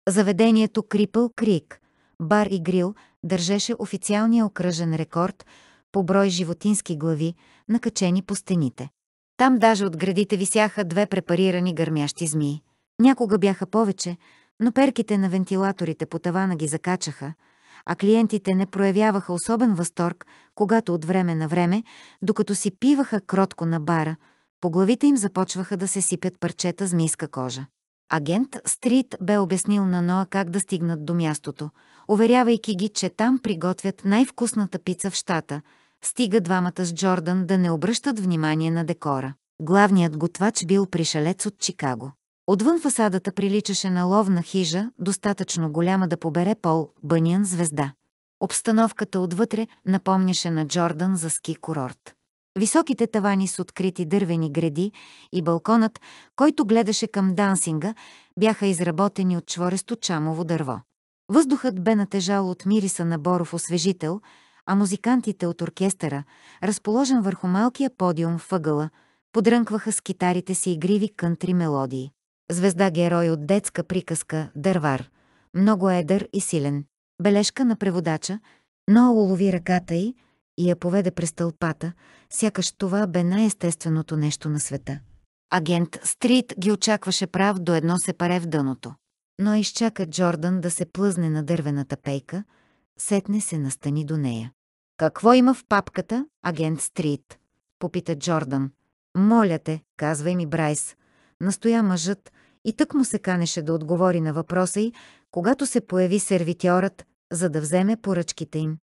Заведението Крипъл Крик, бар и грил, държеше официалния окръжен рекорд по брой животински глави, накачени по стените. Там даже от градите висяха две препарирани гърмящи змии. Някога бяха повече, но перките на вентилаторите по тавана ги закачаха, а клиентите не проявяваха особен възторг, когато от време на време, докато си пиваха кротко на бара, по главите им започваха да се сипят парчета змийска кожа. Агент Стрит бе обяснил на Ноа как да стигнат до мястото, уверявайки ги, че там приготвят най-вкусната пица в щата, стига двамата с Джордан да не обръщат внимание на декора. Главният готвач бил пришелец от Чикаго. Отвън фасадата приличаше на ловна хижа, достатъчно голяма да побере Пол Бъниан звезда. Обстановката отвътре напомняше на Джордан за ски курорт. Високите тавани с открити дървени гради и балконът, който гледаше към дансинга, бяха изработени от чворесто чамово дърво. Въздухът бе натежал от мириса на боров освежител, а музикантите от оркестъра, разположен върху малкия подиум въгъла, подрънкваха с китарите си игриви кънтри мелодии. Звезда герой от детска приказка Дървар, много едър и силен. Бележка на преводача, но улови ръката й и я поведе през тълпата, сякаш това бе най-естественото нещо на света. Агент Стрит ги очакваше прав до едно се паре в дъното. Но изчака Джордан да се плъзне на дървената пейка, сетне се настани до нея. «Какво има в папката, агент Стрит?» попита Джордан. «Моля те», казвай ми Брайс. Настоя мъжът, и тък му се канеше да отговори на въпроса й, когато се появи сервитьорът, за да вземе поръчките им.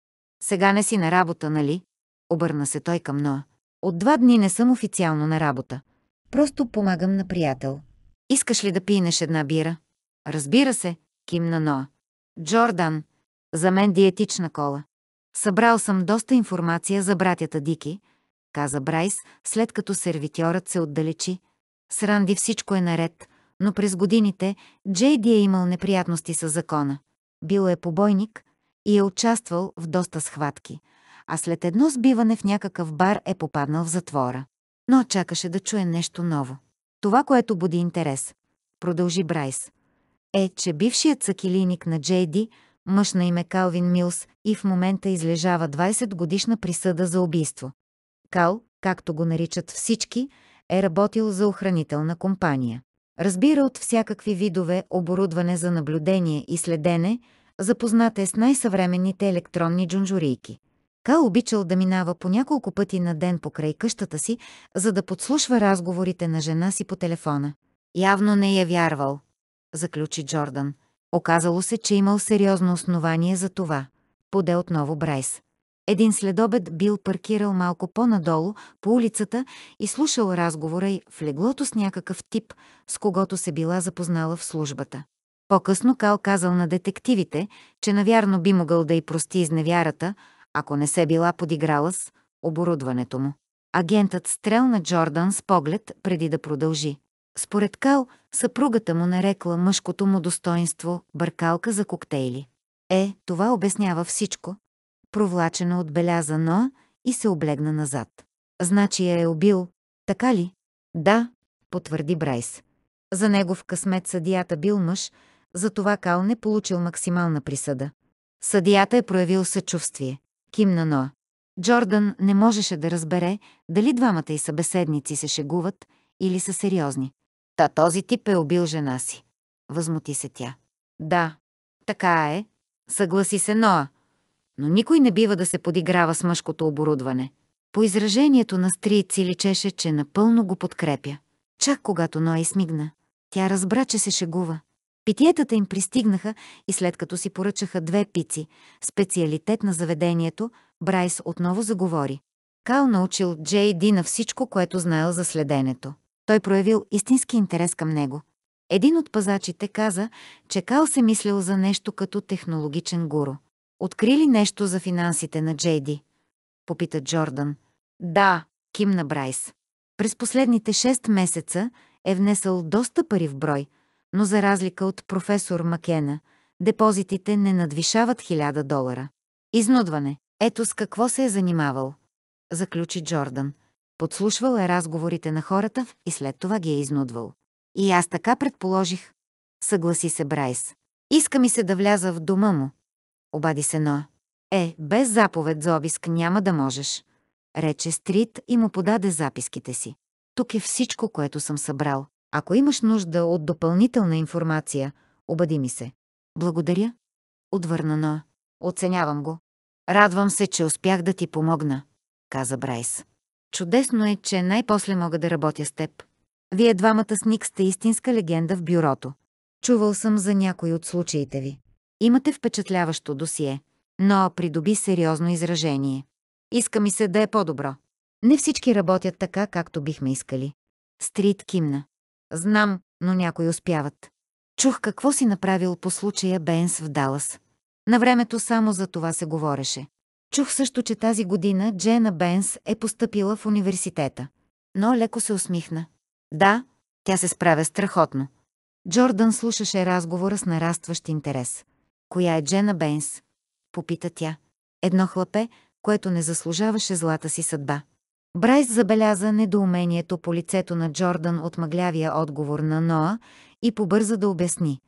«Сега не си на работа, нали?» Обърна се той към Ноа. «От два дни не съм официално на работа. Просто помагам на приятел. Искаш ли да пинеш една бира?» «Разбира се», кимна Ноа. «Джордан, за мен диетична кола. Събрал съм доста информация за братята Дики», каза Брайс, след като сервитьорът се отдалечи. С Ранди всичко е наред, но през годините Джейди е имал неприятности с закона. Бил е побойник и е участвал в доста схватки, а след едно сбиване в някакъв бар е попаднал в затвора. Но чакаше да чуе нещо ново. Това, което буди интерес, продължи Брайс, е, че бившият сакилиник на Джейди, мъж на име Калвин Милс, и в момента излежава 20 годишна присъда за убийство. Кал, както го наричат всички, е работил за охранителна компания. Разбира от всякакви видове оборудване за наблюдение и следене, запознат е с най-съвременните електронни джунжурийки. Ка обичал да минава по няколко пъти на ден покрай къщата си, за да подслушва разговорите на жена си по телефона. Явно не я е вярвал, заключи Джордан. Оказало се, че имал сериозно основание за това. Поде отново Брайс. Един следобед бил паркирал малко по-надолу по улицата и слушал разговора й в леглото с някакъв тип, с когото се била запознала в службата. По-късно Кал казал на детективите, че навярно би могъл да й прости изневярата, ако не се била подиграла с оборудването му. Агентът стрел на Джордан с поглед преди да продължи. Според Кал, съпругата му нарекла мъжкото му достоинство бъркалка за коктейли. Е, това обяснява всичко, провлачено отбеляза Ноа и се облегна назад. Значи я е убил, така ли? Да, потвърди Брайс. За негов късмет съдията бил мъж, затова Кал не получил максимална присъда. Съдията е проявил съчувствие. Кимна Ноа. Джордан не можеше да разбере дали двамата и събеседници се шегуват или са сериозни. Та този тип е убил жена си. Възмути се тя. Да, така е. Съгласи се Ноа но никой не бива да се подиграва с мъжкото оборудване. По изражението на стрийци личеше, че напълно го подкрепя. Чак когато Ноя смигна, тя разбра, че се шегува. Питиетата им пристигнаха и след като си поръчаха две пици, специалитет на заведението, Брайс отново заговори. Кал научил Джей Ди на всичко, което знаел за следенето. Той проявил истински интерес към него. Един от пазачите каза, че Кал се мислил за нещо като технологичен гуру. Открили нещо за финансите на Джейди? Попита Джордан. Да, кимна Брайс. През последните 6 месеца е внесъл доста пари в брой, но за разлика от професор Макена, депозитите не надвишават 1000 долара. Изнудване. Ето с какво се е занимавал. Заключи Джордан. Подслушвал е разговорите на хората и след това ги е изнудвал. И аз така предположих. Съгласи се Брайс. Иска ми се да вляза в дома му, обади се Ноа. Е, без заповед за обиск няма да можеш, рече Стрит и му подаде записките си. Тук е всичко, което съм събрал. Ако имаш нужда от допълнителна информация, обади ми се. Благодаря, отвърна Ноа. Оценявам го. Радвам се, че успях да ти помогна, каза Брайс. Чудесно е, че най-после мога да работя с теб. Вие двамата с Ник сте истинска легенда в бюрото. Чувал съм за някои от случаите ви. Имате впечатляващо досие, но придоби сериозно изражение. Иска ми се да е по-добро. Не всички работят така, както бихме искали. Стрит кимна. Знам, но някои успяват. Чух какво си направил по случая Бенс в Далас. На времето само за това се говореше. Чух също, че тази година Джена Бенс е поступила в университета. Но леко се усмихна. Да, тя се справя страхотно. Джордан слушаше разговора с нарастващ интерес. Коя е Джена Бенс? Попита тя. Едно хлапе, което не заслужаваше злата си съдба. Брайс забеляза недоумението по лицето на Джордан от мъглявия отговор на Ноа и побърза да обясни.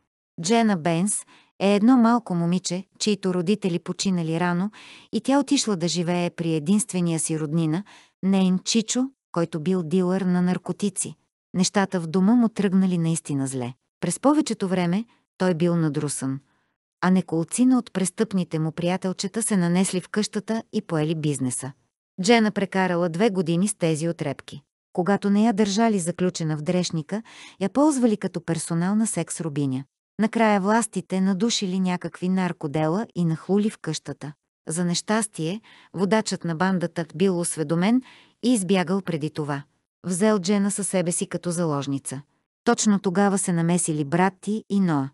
Джена Бенс е едно малко момиче, чието родители починали рано и тя отишла да живее при единствения си роднина, нейн Чичо, който бил дилър на наркотици. Нещата в дома му тръгнали наистина зле. През повечето време той бил надрусан – а неколцина от престъпните му приятелчета се нанесли в къщата и поели бизнеса. Джена прекарала две години с тези отрепки. Когато не я държали заключена в дрешника, я ползвали като персонална секс-рубиня. Накрая властите надушили някакви наркодела и нахлули в къщата. За нещастие, водачът на бандата бил осведомен и избягал преди това. Взел Джена със себе си като заложница. Точно тогава се намесили брат ти и Ноа.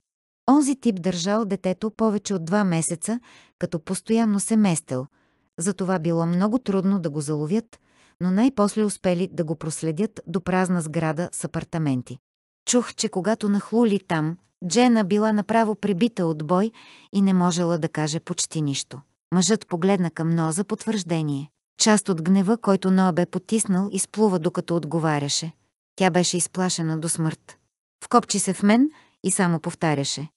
Онзи тип държал детето повече от два месеца, като постоянно се местел. Затова било много трудно да го заловят, но най-после успели да го проследят до празна сграда с апартаменти. Чух, че когато нахлули там, Джена била направо прибита от бой и не можела да каже почти нищо. Мъжът погледна към Ноа за потвърждение. Част от гнева, който Ноа бе потиснал, изплува докато отговаряше. Тя беше изплашена до смърт. Вкопчи се в мен – и само повтаряше.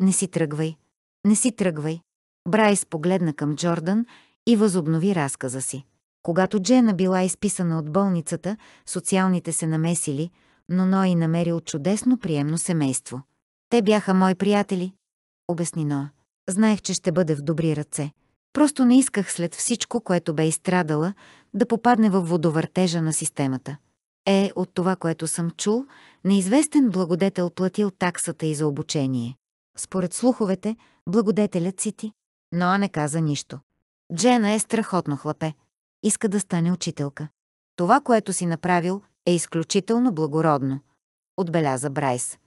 Не си тръгвай, не си тръгвай. Брайс погледна към Джордан и възобнови разказа си. Когато Джена била изписана от болницата, социалните се намесили, но Ной намерил чудесно приемно семейство. Те бяха мои приятели, обясни Ноа. Знаех, че ще бъде в добри ръце. Просто не исках след всичко, което бе изстрадала, да попадне в водовъртежа на системата. Е, от това, което съм чул, неизвестен благодетел платил таксата и за обучение. Според слуховете, благодетелят си ти. а не каза нищо. Джена е страхотно хлапе. Иска да стане учителка. Това, което си направил, е изключително благородно. Отбеляза Брайс.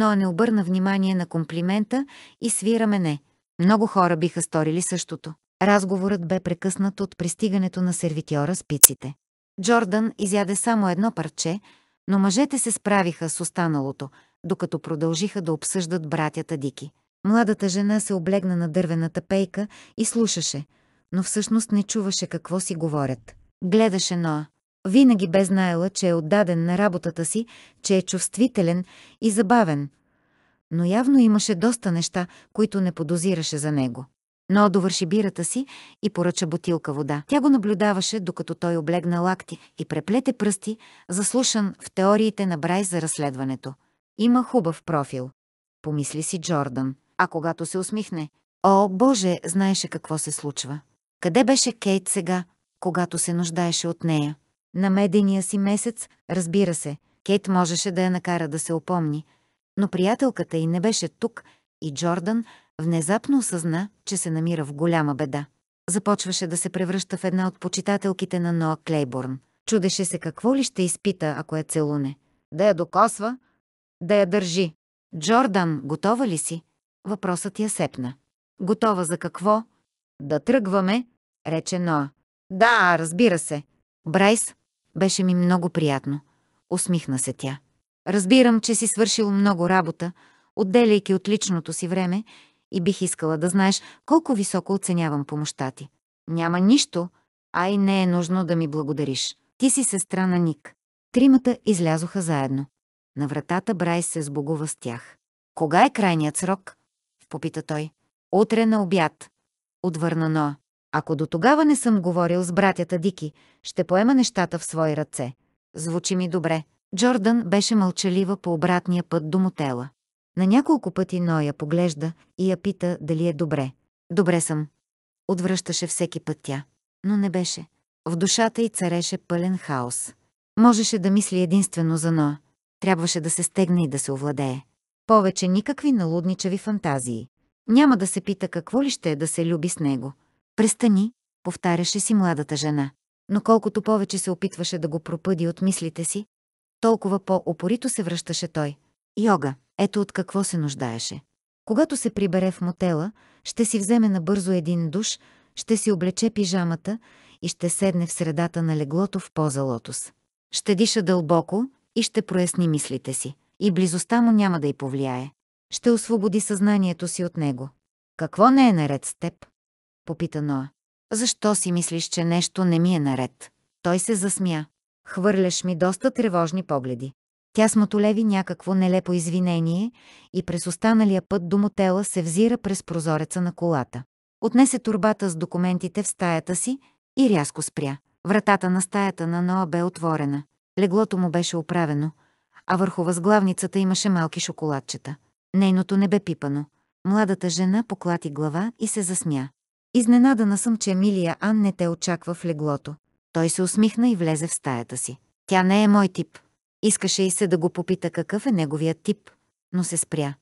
а не обърна внимание на комплимента и свира мене. Много хора биха сторили същото. Разговорът бе прекъснат от пристигането на сервитьора с пиците. Джордан изяде само едно парче, но мъжете се справиха с останалото, докато продължиха да обсъждат братята Дики. Младата жена се облегна на дървената пейка и слушаше, но всъщност не чуваше какво си говорят. Гледаше Ноа. Винаги бе знаела, че е отдаден на работата си, че е чувствителен и забавен. Но явно имаше доста неща, които не подозираше за него. Но довърши бирата си и поръча бутилка вода. Тя го наблюдаваше, докато той облегна лакти и преплете пръсти, заслушан в теориите на Брай за разследването. Има хубав профил, помисли си Джордан. А когато се усмихне, о, Боже, знаеше какво се случва. Къде беше Кейт сега, когато се нуждаеше от нея? На медения си месец, разбира се, Кейт можеше да я накара да се опомни, но приятелката й не беше тук и Джордан внезапно осъзна, че се намира в голяма беда. Започваше да се превръща в една от почитателките на Ноа Клейборн. Чудеше се какво ли ще изпита, ако я целуне. Да я докосва, да я държи. Джордан, готова ли си? Въпросът я сепна. Готова за какво? Да тръгваме, рече Ноа. Да, разбира се. Брайс, беше ми много приятно. Усмихна се тя. Разбирам, че си свършил много работа, отделяйки от личното си време и бих искала да знаеш колко високо оценявам помощта ти. Няма нищо, а и не е нужно да ми благодариш. Ти си сестра на Ник. Тримата излязоха заедно. На вратата Брайс се сбогува с тях. Кога е крайният срок? Попита той. Утре на обяд. Отвърна Ноа. Ако до тогава не съм говорил с братята Дики, ще поема нещата в свои ръце. Звучи ми добре. Джордан беше мълчалива по обратния път до мотела. На няколко пъти Ной я поглежда и я пита дали е добре. Добре съм. Отвръщаше всеки път тя. Но не беше. В душата й цареше пълен хаос. Можеше да мисли единствено за Ноа. Трябваше да се стегне и да се овладее. Повече никакви налудничави фантазии. Няма да се пита какво ли ще е да се люби с него. Престани, повтаряше си младата жена. Но колкото повече се опитваше да го пропъди от мислите си, толкова по-опорито се връщаше той. Йога. Ето от какво се нуждаеше. Когато се прибере в мотела, ще си вземе набързо един душ, ще си облече пижамата и ще седне в средата на леглото в поза лотос. Ще диша дълбоко и ще проясни мислите си. И близостта му няма да й повлияе. Ще освободи съзнанието си от него. Какво не е наред с теб? Попита Ноа. Защо си мислиш, че нещо не ми е наред? Той се засмя. Хвърляш ми доста тревожни погледи. Тя смотолеви някакво нелепо извинение и през останалия път до мотела се взира през прозореца на колата. Отнесе турбата с документите в стаята си и рязко спря. Вратата на стаята на Ноа бе отворена. Леглото му беше оправено, а върху възглавницата имаше малки шоколадчета. Нейното не бе пипано. Младата жена поклати глава и се засмя. Изненадана съм, че Емилия Ан не те очаква в леглото. Той се усмихна и влезе в стаята си. Тя не е мой тип. Искаше и се да го попита какъв е неговият тип, но се спря.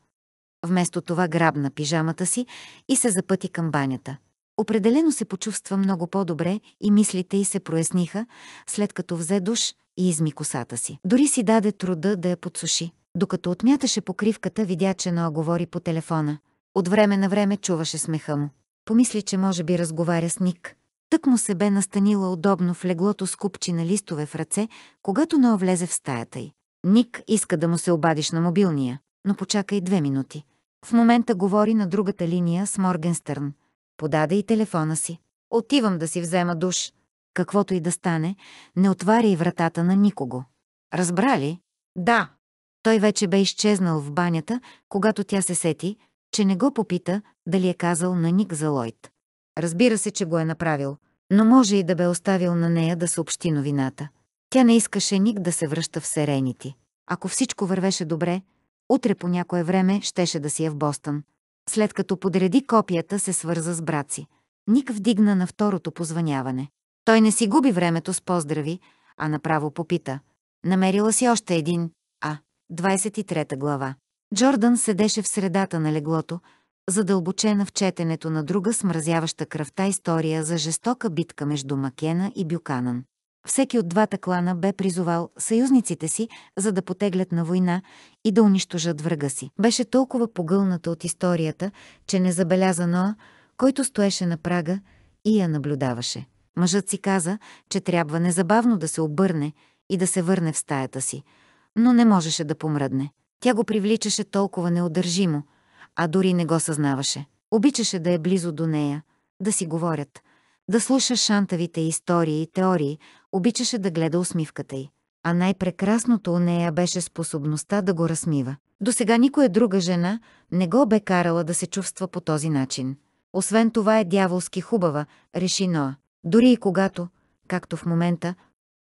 Вместо това грабна пижамата си и се запъти към банята. Определено се почувства много по-добре и мислите й се проясниха, след като взе душ и изми косата си. Дори си даде труда да я подсуши. Докато отмяташе покривката, видя, че Ноа говори по телефона. От време на време чуваше смеха му. Помисли, че може би разговаря с Ник. Тък му се бе настанила удобно в леглото с купчи на листове в ръце, когато Ноа влезе в стаята й. Ник иска да му се обадиш на мобилния, но почакай две минути. В момента говори на другата линия с Моргенстърн. Подаде и телефона си. Отивам да си взема душ. Каквото и да стане, не отваря и вратата на никого. Разбра ли? Да. Той вече бе изчезнал в банята, когато тя се сети, че не го попита дали е казал на Ник за Лойд. Разбира се, че го е направил, но може и да бе оставил на нея да съобщи новината. Тя не искаше ник да се връща в Серенити. Ако всичко вървеше добре, утре по някое време щеше да си е в Бостън. След като подреди копията, се свърза с брат си. Ник вдигна на второто позваняване. Той не си губи времето с поздрави, а направо попита. Намерила си още един, а, 23 глава. Джордан седеше в средата на леглото, задълбочена в четенето на друга смразяваща кръвта история за жестока битка между Макена и Бюканан. Всеки от двата клана бе призовал съюзниците си, за да потеглят на война и да унищожат врага си. Беше толкова погълната от историята, че не забеляза Ноа, който стоеше на прага и я наблюдаваше. Мъжът си каза, че трябва незабавно да се обърне и да се върне в стаята си, но не можеше да помръдне. Тя го привличаше толкова неудържимо – а дори не го съзнаваше. Обичаше да е близо до нея, да си говорят, да слуша шантавите истории и теории, обичаше да гледа усмивката й. А най-прекрасното у нея беше способността да го размива. До сега никоя друга жена не го бе карала да се чувства по този начин. Освен това е дяволски хубава, реши Ноа. Дори и когато, както в момента,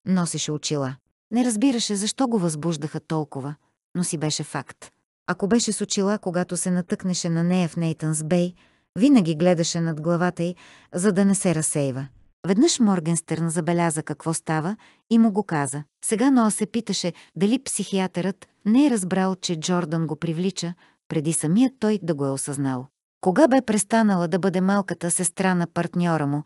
носеше очила. Не разбираше защо го възбуждаха толкова, но си беше факт. Ако беше с очила, когато се натъкнеше на нея в Нейтънс Бей, винаги гледаше над главата й, за да не се разсейва. Веднъж Моргенстерн забеляза какво става и му го каза. Сега Ноа се питаше дали психиатърът не е разбрал, че Джордан го привлича, преди самият той да го е осъзнал. Кога бе престанала да бъде малката сестра на партньора му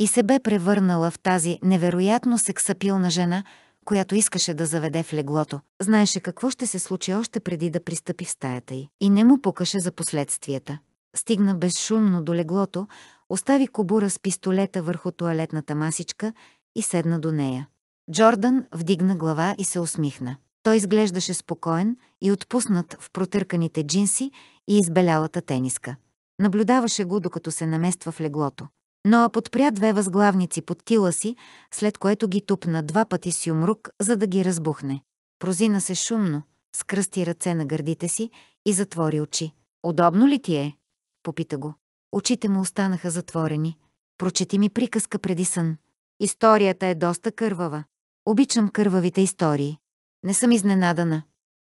и се бе превърнала в тази невероятно сексапилна жена – която искаше да заведе в леглото, знаеше какво ще се случи още преди да пристъпи в стаята й и не му покаше за последствията. Стигна безшумно до леглото, остави кобура с пистолета върху туалетната масичка и седна до нея. Джордан вдигна глава и се усмихна. Той изглеждаше спокоен и отпуснат в протърканите джинси и избелялата тениска. Наблюдаваше го, докато се намества в леглото. Ноа подпря две възглавници под тила си, след което ги тупна два пъти с юмрук, за да ги разбухне. Прозина се шумно, скръсти ръце на гърдите си и затвори очи. «Удобно ли ти е?» – попита го. Очите му останаха затворени. Прочети ми приказка преди сън. Историята е доста кървава. Обичам кървавите истории. Не съм изненадана.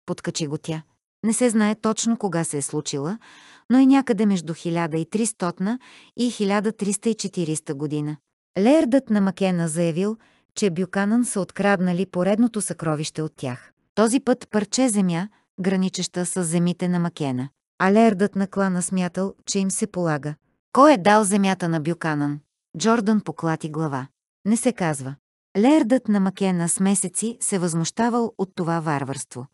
Подкачи го тя. Не се знае точно кога се е случила, но е някъде между 1300 и 1340 година. Лердът на Макена заявил, че Бюканан са откраднали поредното съкровище от тях. Този път парче земя, граничеща с земите на Макена. А Лердът на клана смятал, че им се полага. Кой е дал земята на Бюканан? Джордан поклати глава. Не се казва. Лердът на Макена с месеци се възмущавал от това варварство.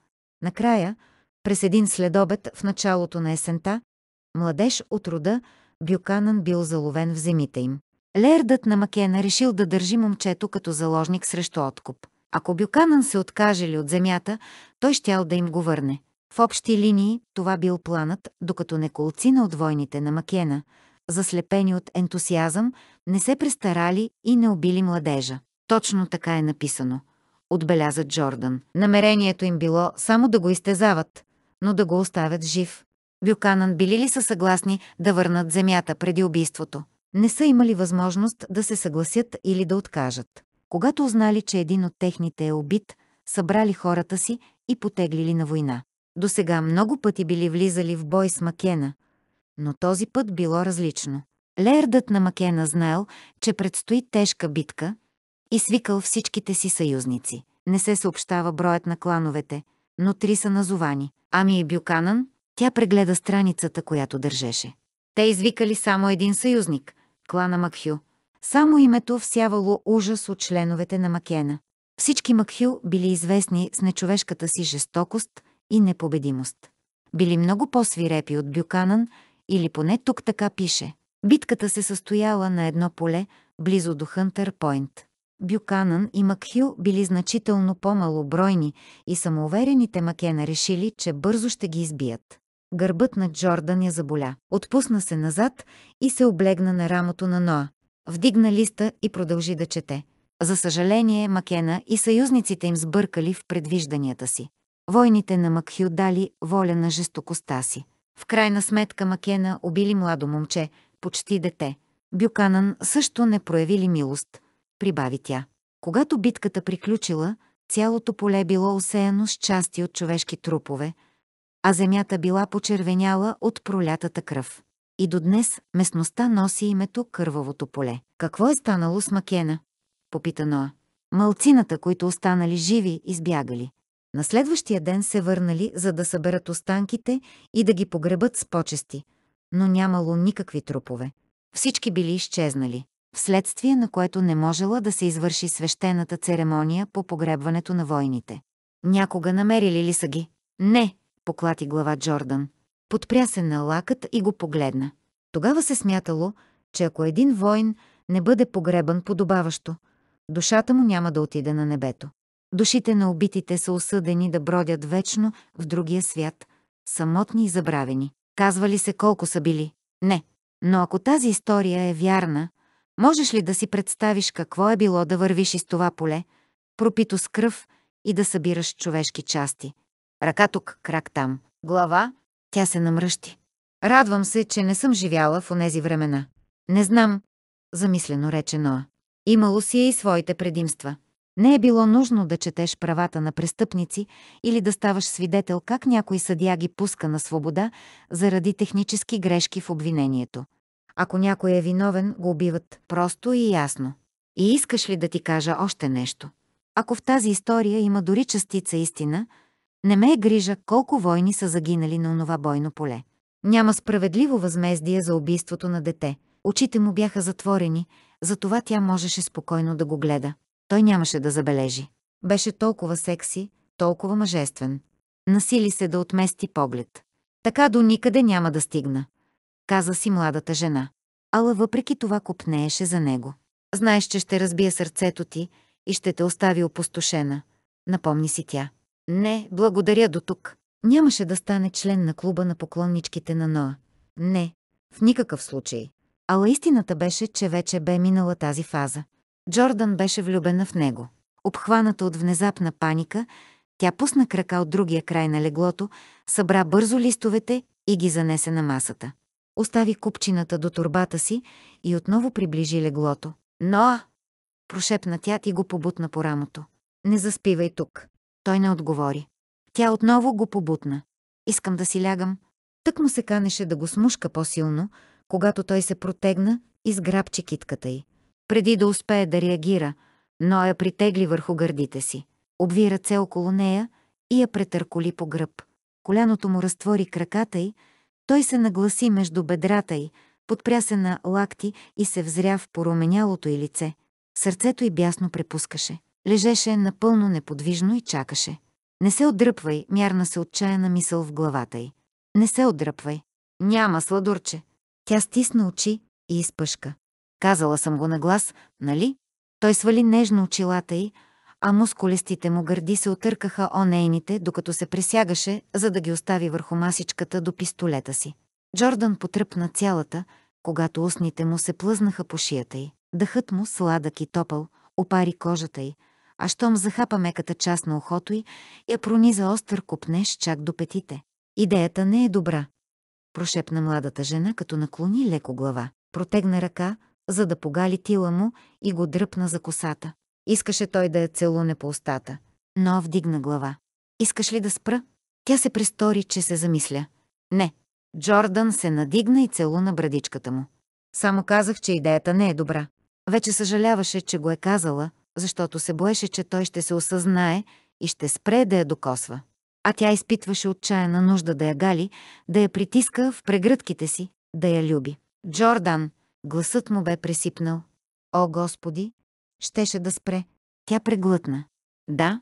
Накрая, през един следобед в началото на есента, младеж от рода Бюканан бил заловен в земите им. Лердът на Макена решил да държи момчето като заложник срещу откуп. Ако Бюканан се откаже ли от земята, той щял да им го върне. В общи линии това бил планът, докато неколцина от войните на Макена, заслепени от ентусиазъм, не се престарали и не убили младежа. Точно така е написано, отбеляза Джордан. Намерението им било само да го изтезават, но да го оставят жив. Бюканан били ли са съгласни да върнат земята преди убийството. Не са имали възможност да се съгласят или да откажат. Когато узнали, че един от техните е убит, събрали хората си и потеглили на война. До сега много пъти били влизали в бой с Макена, но този път било различно. Лердът на Макена знаел, че предстои тежка битка и свикал всичките си съюзници. Не се съобщава броят на клановете, но три са назовани – Ами и Бюканан, тя прегледа страницата, която държеше. Те извикали само един съюзник – клана Макхю. Само името всявало ужас от членовете на Макена. Всички Макхю били известни с нечовешката си жестокост и непобедимост. Били много по-свирепи от Бюканан, или поне тук така пише. Битката се състояла на едно поле, близо до Хънтер Пойнт. Бюканан и Макхю били значително по-малобройни и самоуверените Макена решили, че бързо ще ги избият. Гърбът на Джордан я заболя. Отпусна се назад и се облегна на рамото на Ноа. Вдигна листа и продължи да чете. За съжаление, Макена и съюзниците им сбъркали в предвижданията си. Войните на Макхю дали воля на жестокостта си. В крайна сметка Макена убили младо момче, почти дете. Бюканан също не проявили милост, прибави тя. Когато битката приключила, цялото поле било осеяно с части от човешки трупове, а земята била почервеняла от пролятата кръв. И до днес местността носи името Кървавото поле. Какво е станало с Макена? Попита Ноа. Малцината, които останали живи, избягали. На следващия ден се върнали, за да съберат останките и да ги погребат с почести, но нямало никакви трупове. Всички били изчезнали, вследствие на което не можела да се извърши свещената церемония по погребването на войните. Някога намерили ли са ги? Не, поклати глава Джордан. Подпря се на лакът и го погледна. Тогава се смятало, че ако един воин не бъде погребан подобаващо, душата му няма да отиде на небето. Душите на убитите са осъдени да бродят вечно в другия свят, самотни и забравени. Казва ли се колко са били? Не. Но ако тази история е вярна, можеш ли да си представиш какво е било да вървиш из това поле, пропито с кръв и да събираш човешки части – Ръка тук, крак там. Глава. Тя се намръщи. Радвам се, че не съм живяла в онези времена. Не знам, замислено рече Ноа. Имало си е и своите предимства. Не е било нужно да четеш правата на престъпници или да ставаш свидетел как някой съдя ги пуска на свобода заради технически грешки в обвинението. Ако някой е виновен, го убиват просто и ясно. И искаш ли да ти кажа още нещо? Ако в тази история има дори частица истина – не ме е грижа колко войни са загинали на онова бойно поле. Няма справедливо възмездие за убийството на дете. Очите му бяха затворени, затова тя можеше спокойно да го гледа. Той нямаше да забележи. Беше толкова секси, толкова мъжествен. Насили се да отмести поглед. Така до никъде няма да стигна, каза си младата жена. Ала въпреки това купнееше за него. Знаеш, че ще разбия сърцето ти и ще те остави опустошена, напомни си тя. Не, благодаря до тук. Нямаше да стане член на клуба на поклонничките на Ноа. Не, в никакъв случай. Ала истината беше, че вече бе минала тази фаза. Джордан беше влюбена в него. Обхваната от внезапна паника, тя пусна крака от другия край на леглото, събра бързо листовете и ги занесе на масата. Остави купчината до турбата си и отново приближи леглото. «Ноа!» – прошепна тя и го побутна по рамото. «Не заспивай тук. Той не отговори. Тя отново го побутна. Искам да си лягам. Тък му се канеше да го смушка по-силно, когато той се протегна и сграбчи китката й. Преди да успее да реагира, но я притегли върху гърдите си. Обви ръце около нея и я претърколи по гръб. Коляното му разтвори краката й, той се нагласи между бедрата й, подпря се на лакти и се взря в поруменялото й лице. Сърцето й бясно препускаше лежеше напълно неподвижно и чакаше. Не се отдръпвай, мярна се отчаяна мисъл в главата й. Не се отдръпвай. Няма сладурче. Тя стисна очи и изпъшка. Казала съм го на глас, нали? Той свали нежно очилата й, а мускулестите му гърди се отъркаха о нейните, докато се пресягаше, за да ги остави върху масичката до пистолета си. Джордан потръпна цялата, когато устните му се плъзнаха по шията й. Дъхът му сладък и топъл, опари кожата й, а щом захапа меката част на ухото й, я прониза остър купнеш чак до петите. Идеята не е добра. Прошепна младата жена, като наклони леко глава. Протегна ръка, за да погали тила му и го дръпна за косата. Искаше той да я целуне по устата, но вдигна глава. Искаш ли да спра? Тя се престори, че се замисля. Не. Джордан се надигна и целуна брадичката му. Само казах, че идеята не е добра. Вече съжаляваше, че го е казала, защото се боеше, че той ще се осъзнае и ще спре да я докосва. А тя изпитваше отчаяна нужда да я гали, да я притиска в прегръдките си, да я люби. Джордан, гласът му бе пресипнал. О, Господи! Щеше да спре. Тя преглътна. Да,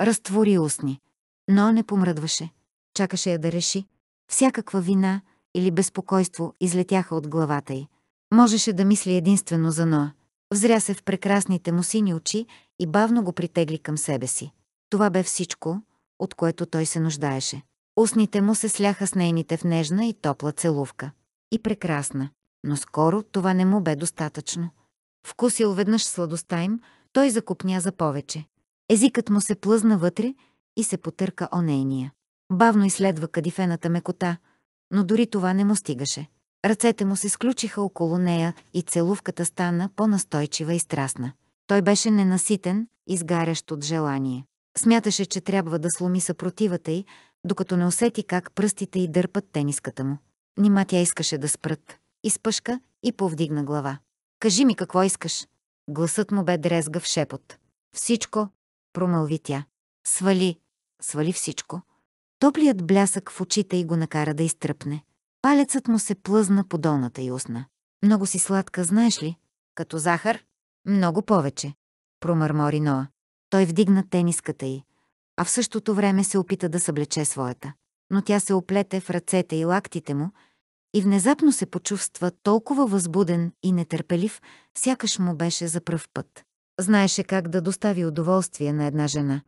разтвори устни. Но не помръдваше. Чакаше я да реши. Всякаква вина или безпокойство излетяха от главата й. Можеше да мисли единствено за Ноа. Взря се в прекрасните му сини очи и бавно го притегли към себе си. Това бе всичко, от което той се нуждаеше. Устните му се сляха с нейните в нежна и топла целувка. И прекрасна. Но скоро това не му бе достатъчно. Вкусил веднъж сладостта им, той закупня за повече. Езикът му се плъзна вътре и се потърка о нейния. Бавно изследва кадифената мекота, но дори това не му стигаше. Ръцете му се сключиха около нея и целувката стана по-настойчива и страстна. Той беше ненаситен, изгарящ от желание. Смяташе, че трябва да сломи съпротивата й, докато не усети как пръстите й дърпат тениската му. Нима тя искаше да спрат. Изпъшка и повдигна глава. «Кажи ми какво искаш!» Гласът му бе дрезга в шепот. «Всичко!» промълви тя. «Свали! Свали всичко!» Топлият блясък в очите й го накара да изтръпне. Палецът му се плъзна по долната й устна. Много си сладка, знаеш ли? Като захар? Много повече. Промърмори Ноа. Той вдигна тениската й, а в същото време се опита да съблече своята. Но тя се оплете в ръцете и лактите му и внезапно се почувства толкова възбуден и нетърпелив, сякаш му беше за пръв път. Знаеше как да достави удоволствие на една жена.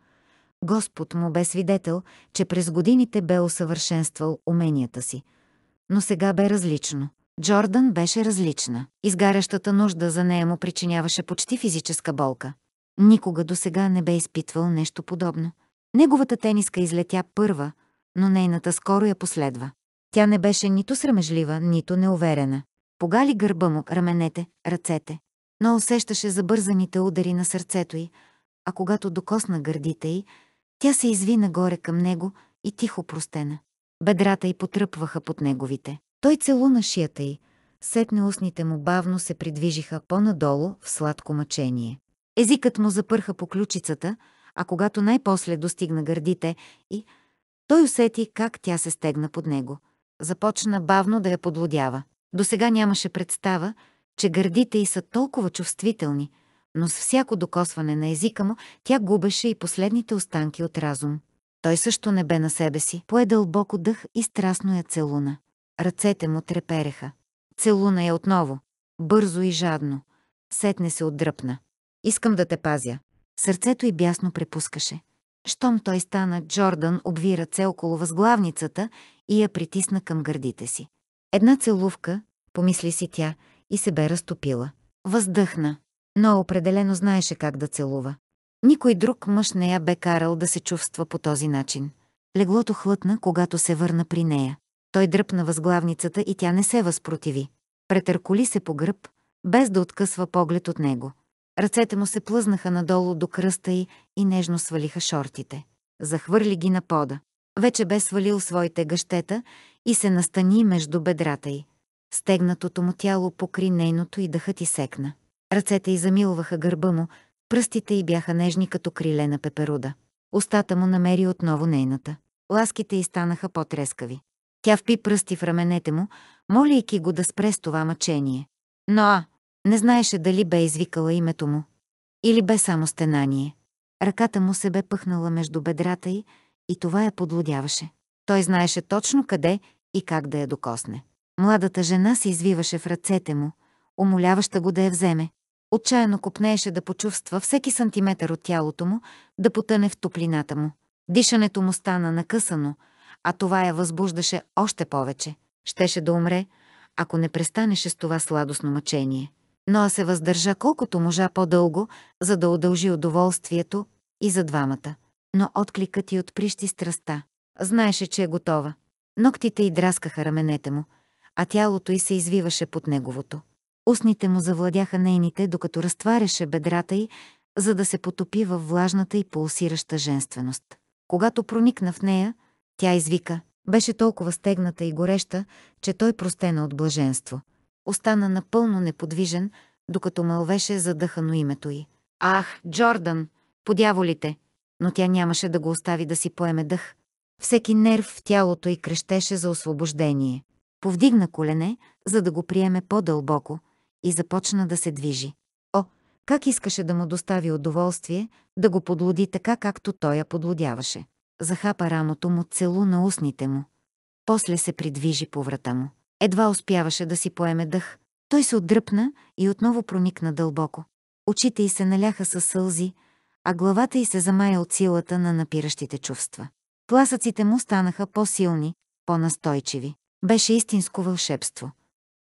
Господ му бе свидетел, че през годините бе усъвършенствал уменията си – но сега бе различно. Джордан беше различна. Изгарящата нужда за нея му причиняваше почти физическа болка. Никога до сега не бе изпитвал нещо подобно. Неговата тениска излетя първа, но нейната скоро я последва. Тя не беше нито срамежлива, нито неуверена. Погали гърба му, раменете, ръцете. Но усещаше забързаните удари на сърцето й, а когато докосна гърдите й, тя се изви нагоре към него и тихо простена. Бедрата й потръпваха под неговите. Той целуна шията й. Сетне устните му бавно се придвижиха по-надолу в сладко мъчение. Езикът му запърха по ключицата, а когато най-после достигна гърдите и... Той усети как тя се стегна под него. Започна бавно да я подлодява. До сега нямаше представа, че гърдите й са толкова чувствителни, но с всяко докосване на езика му тя губеше и последните останки от разум. Той също не бе на себе си, пое дълбоко дъх и страстно я целуна. Ръцете му трепереха. Целуна я отново. Бързо и жадно. Сетне се отдръпна. Искам да те пазя. Сърцето й бясно препускаше. Щом той стана, Джордан обви ръце около възглавницата и я притисна към гърдите си. Една целувка, помисли си тя, и се бе разтопила. Въздъхна, но определено знаеше как да целува. Никой друг мъж не я бе карал да се чувства по този начин. Леглото хлътна, когато се върна при нея. Той дръпна възглавницата и тя не се възпротиви. Претърколи се по гръб, без да откъсва поглед от него. Ръцете му се плъзнаха надолу до кръста й и нежно свалиха шортите. Захвърли ги на пода. Вече бе свалил своите гъщета и се настани между бедрата й. Стегнатото му тяло покри нейното и дъхът и секна. Ръцете й замилваха гърба му, Пръстите й бяха нежни като криле на пеперуда. Остата му намери отново нейната. Ласките й станаха по-трескави. Тя впи пръсти в раменете му, молейки го да спре с това мъчение. Но а, не знаеше дали бе извикала името му. Или бе само стенание. Ръката му се бе пъхнала между бедрата й и това я подлодяваше. Той знаеше точно къде и как да я докосне. Младата жена се извиваше в ръцете му, умоляваща го да я вземе. Отчаяно копнееше да почувства всеки сантиметър от тялото му, да потъне в топлината му. Дишането му стана накъсано, а това я възбуждаше още повече. Щеше да умре, ако не престанеше с това сладостно мъчение. Но а се въздържа колкото можа по-дълго, за да удължи удоволствието и за двамата. Но откликът й отприщи страста. Знаеше, че е готова. Ноктите й драскаха раменете му, а тялото й се извиваше под неговото. Устните му завладяха нейните, докато разтваряше бедрата й, за да се потопи във влажната и пулсираща женственост. Когато проникна в нея, тя извика. Беше толкова стегната и гореща, че той простена от блаженство. Остана напълно неподвижен, докато мълвеше задъхано името й. Ах, Джордан, подяволите! Но тя нямаше да го остави да си поеме дъх. Всеки нерв в тялото й крещеше за освобождение. Повдигна колене, за да го приеме по-дълбоко, и започна да се движи. О, как искаше да му достави удоволствие, да го подлоди така, както той я подлодяваше. Захапа рамото му, целу на устните му. После се придвижи по врата му. Едва успяваше да си поеме дъх. Той се отдръпна и отново проникна дълбоко. Очите й се наляха със сълзи, а главата й се замая от силата на напиращите чувства. Пласъците му станаха по-силни, по-настойчиви. Беше истинско вълшебство.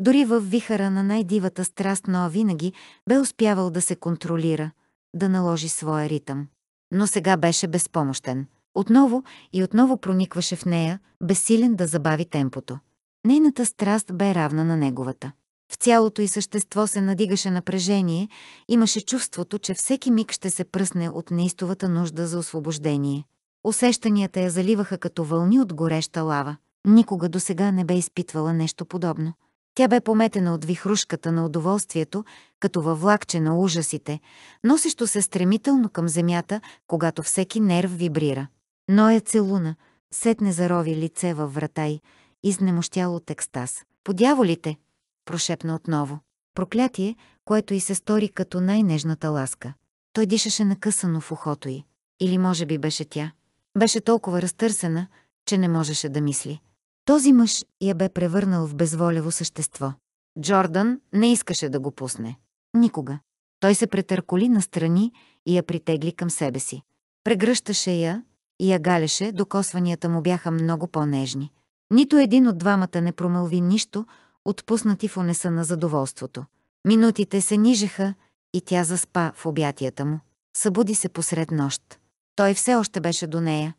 Дори в вихара на най-дивата страст Ноа винаги бе успявал да се контролира, да наложи своя ритъм. Но сега беше безпомощен. Отново и отново проникваше в нея, безсилен да забави темпото. Нейната страст бе равна на неговата. В цялото й същество се надигаше напрежение, имаше чувството, че всеки миг ще се пръсне от неистовата нужда за освобождение. Усещанията я заливаха като вълни от гореща лава. Никога досега не бе изпитвала нещо подобно. Тя бе пометена от вихрушката на удоволствието, като във влакче на ужасите, носещо се стремително към земята, когато всеки нерв вибрира. Но е целуна, сетне зарови лице във врата й, изнемощял от екстаз. «Подяволите!» – прошепна отново. Проклятие, което й се стори като най-нежната ласка. Той дишаше накъсано в ухото й. Или може би беше тя. Беше толкова разтърсена, че не можеше да мисли. Този мъж я бе превърнал в безволево същество. Джордан не искаше да го пусне. Никога. Той се претърколи настрани и я притегли към себе си. Прегръщаше я и я галеше, докосванията му бяха много по-нежни. Нито един от двамата не промълви нищо, отпуснати в унеса на задоволството. Минутите се нижеха и тя заспа в обятията му. Събуди се посред нощ. Той все още беше до нея,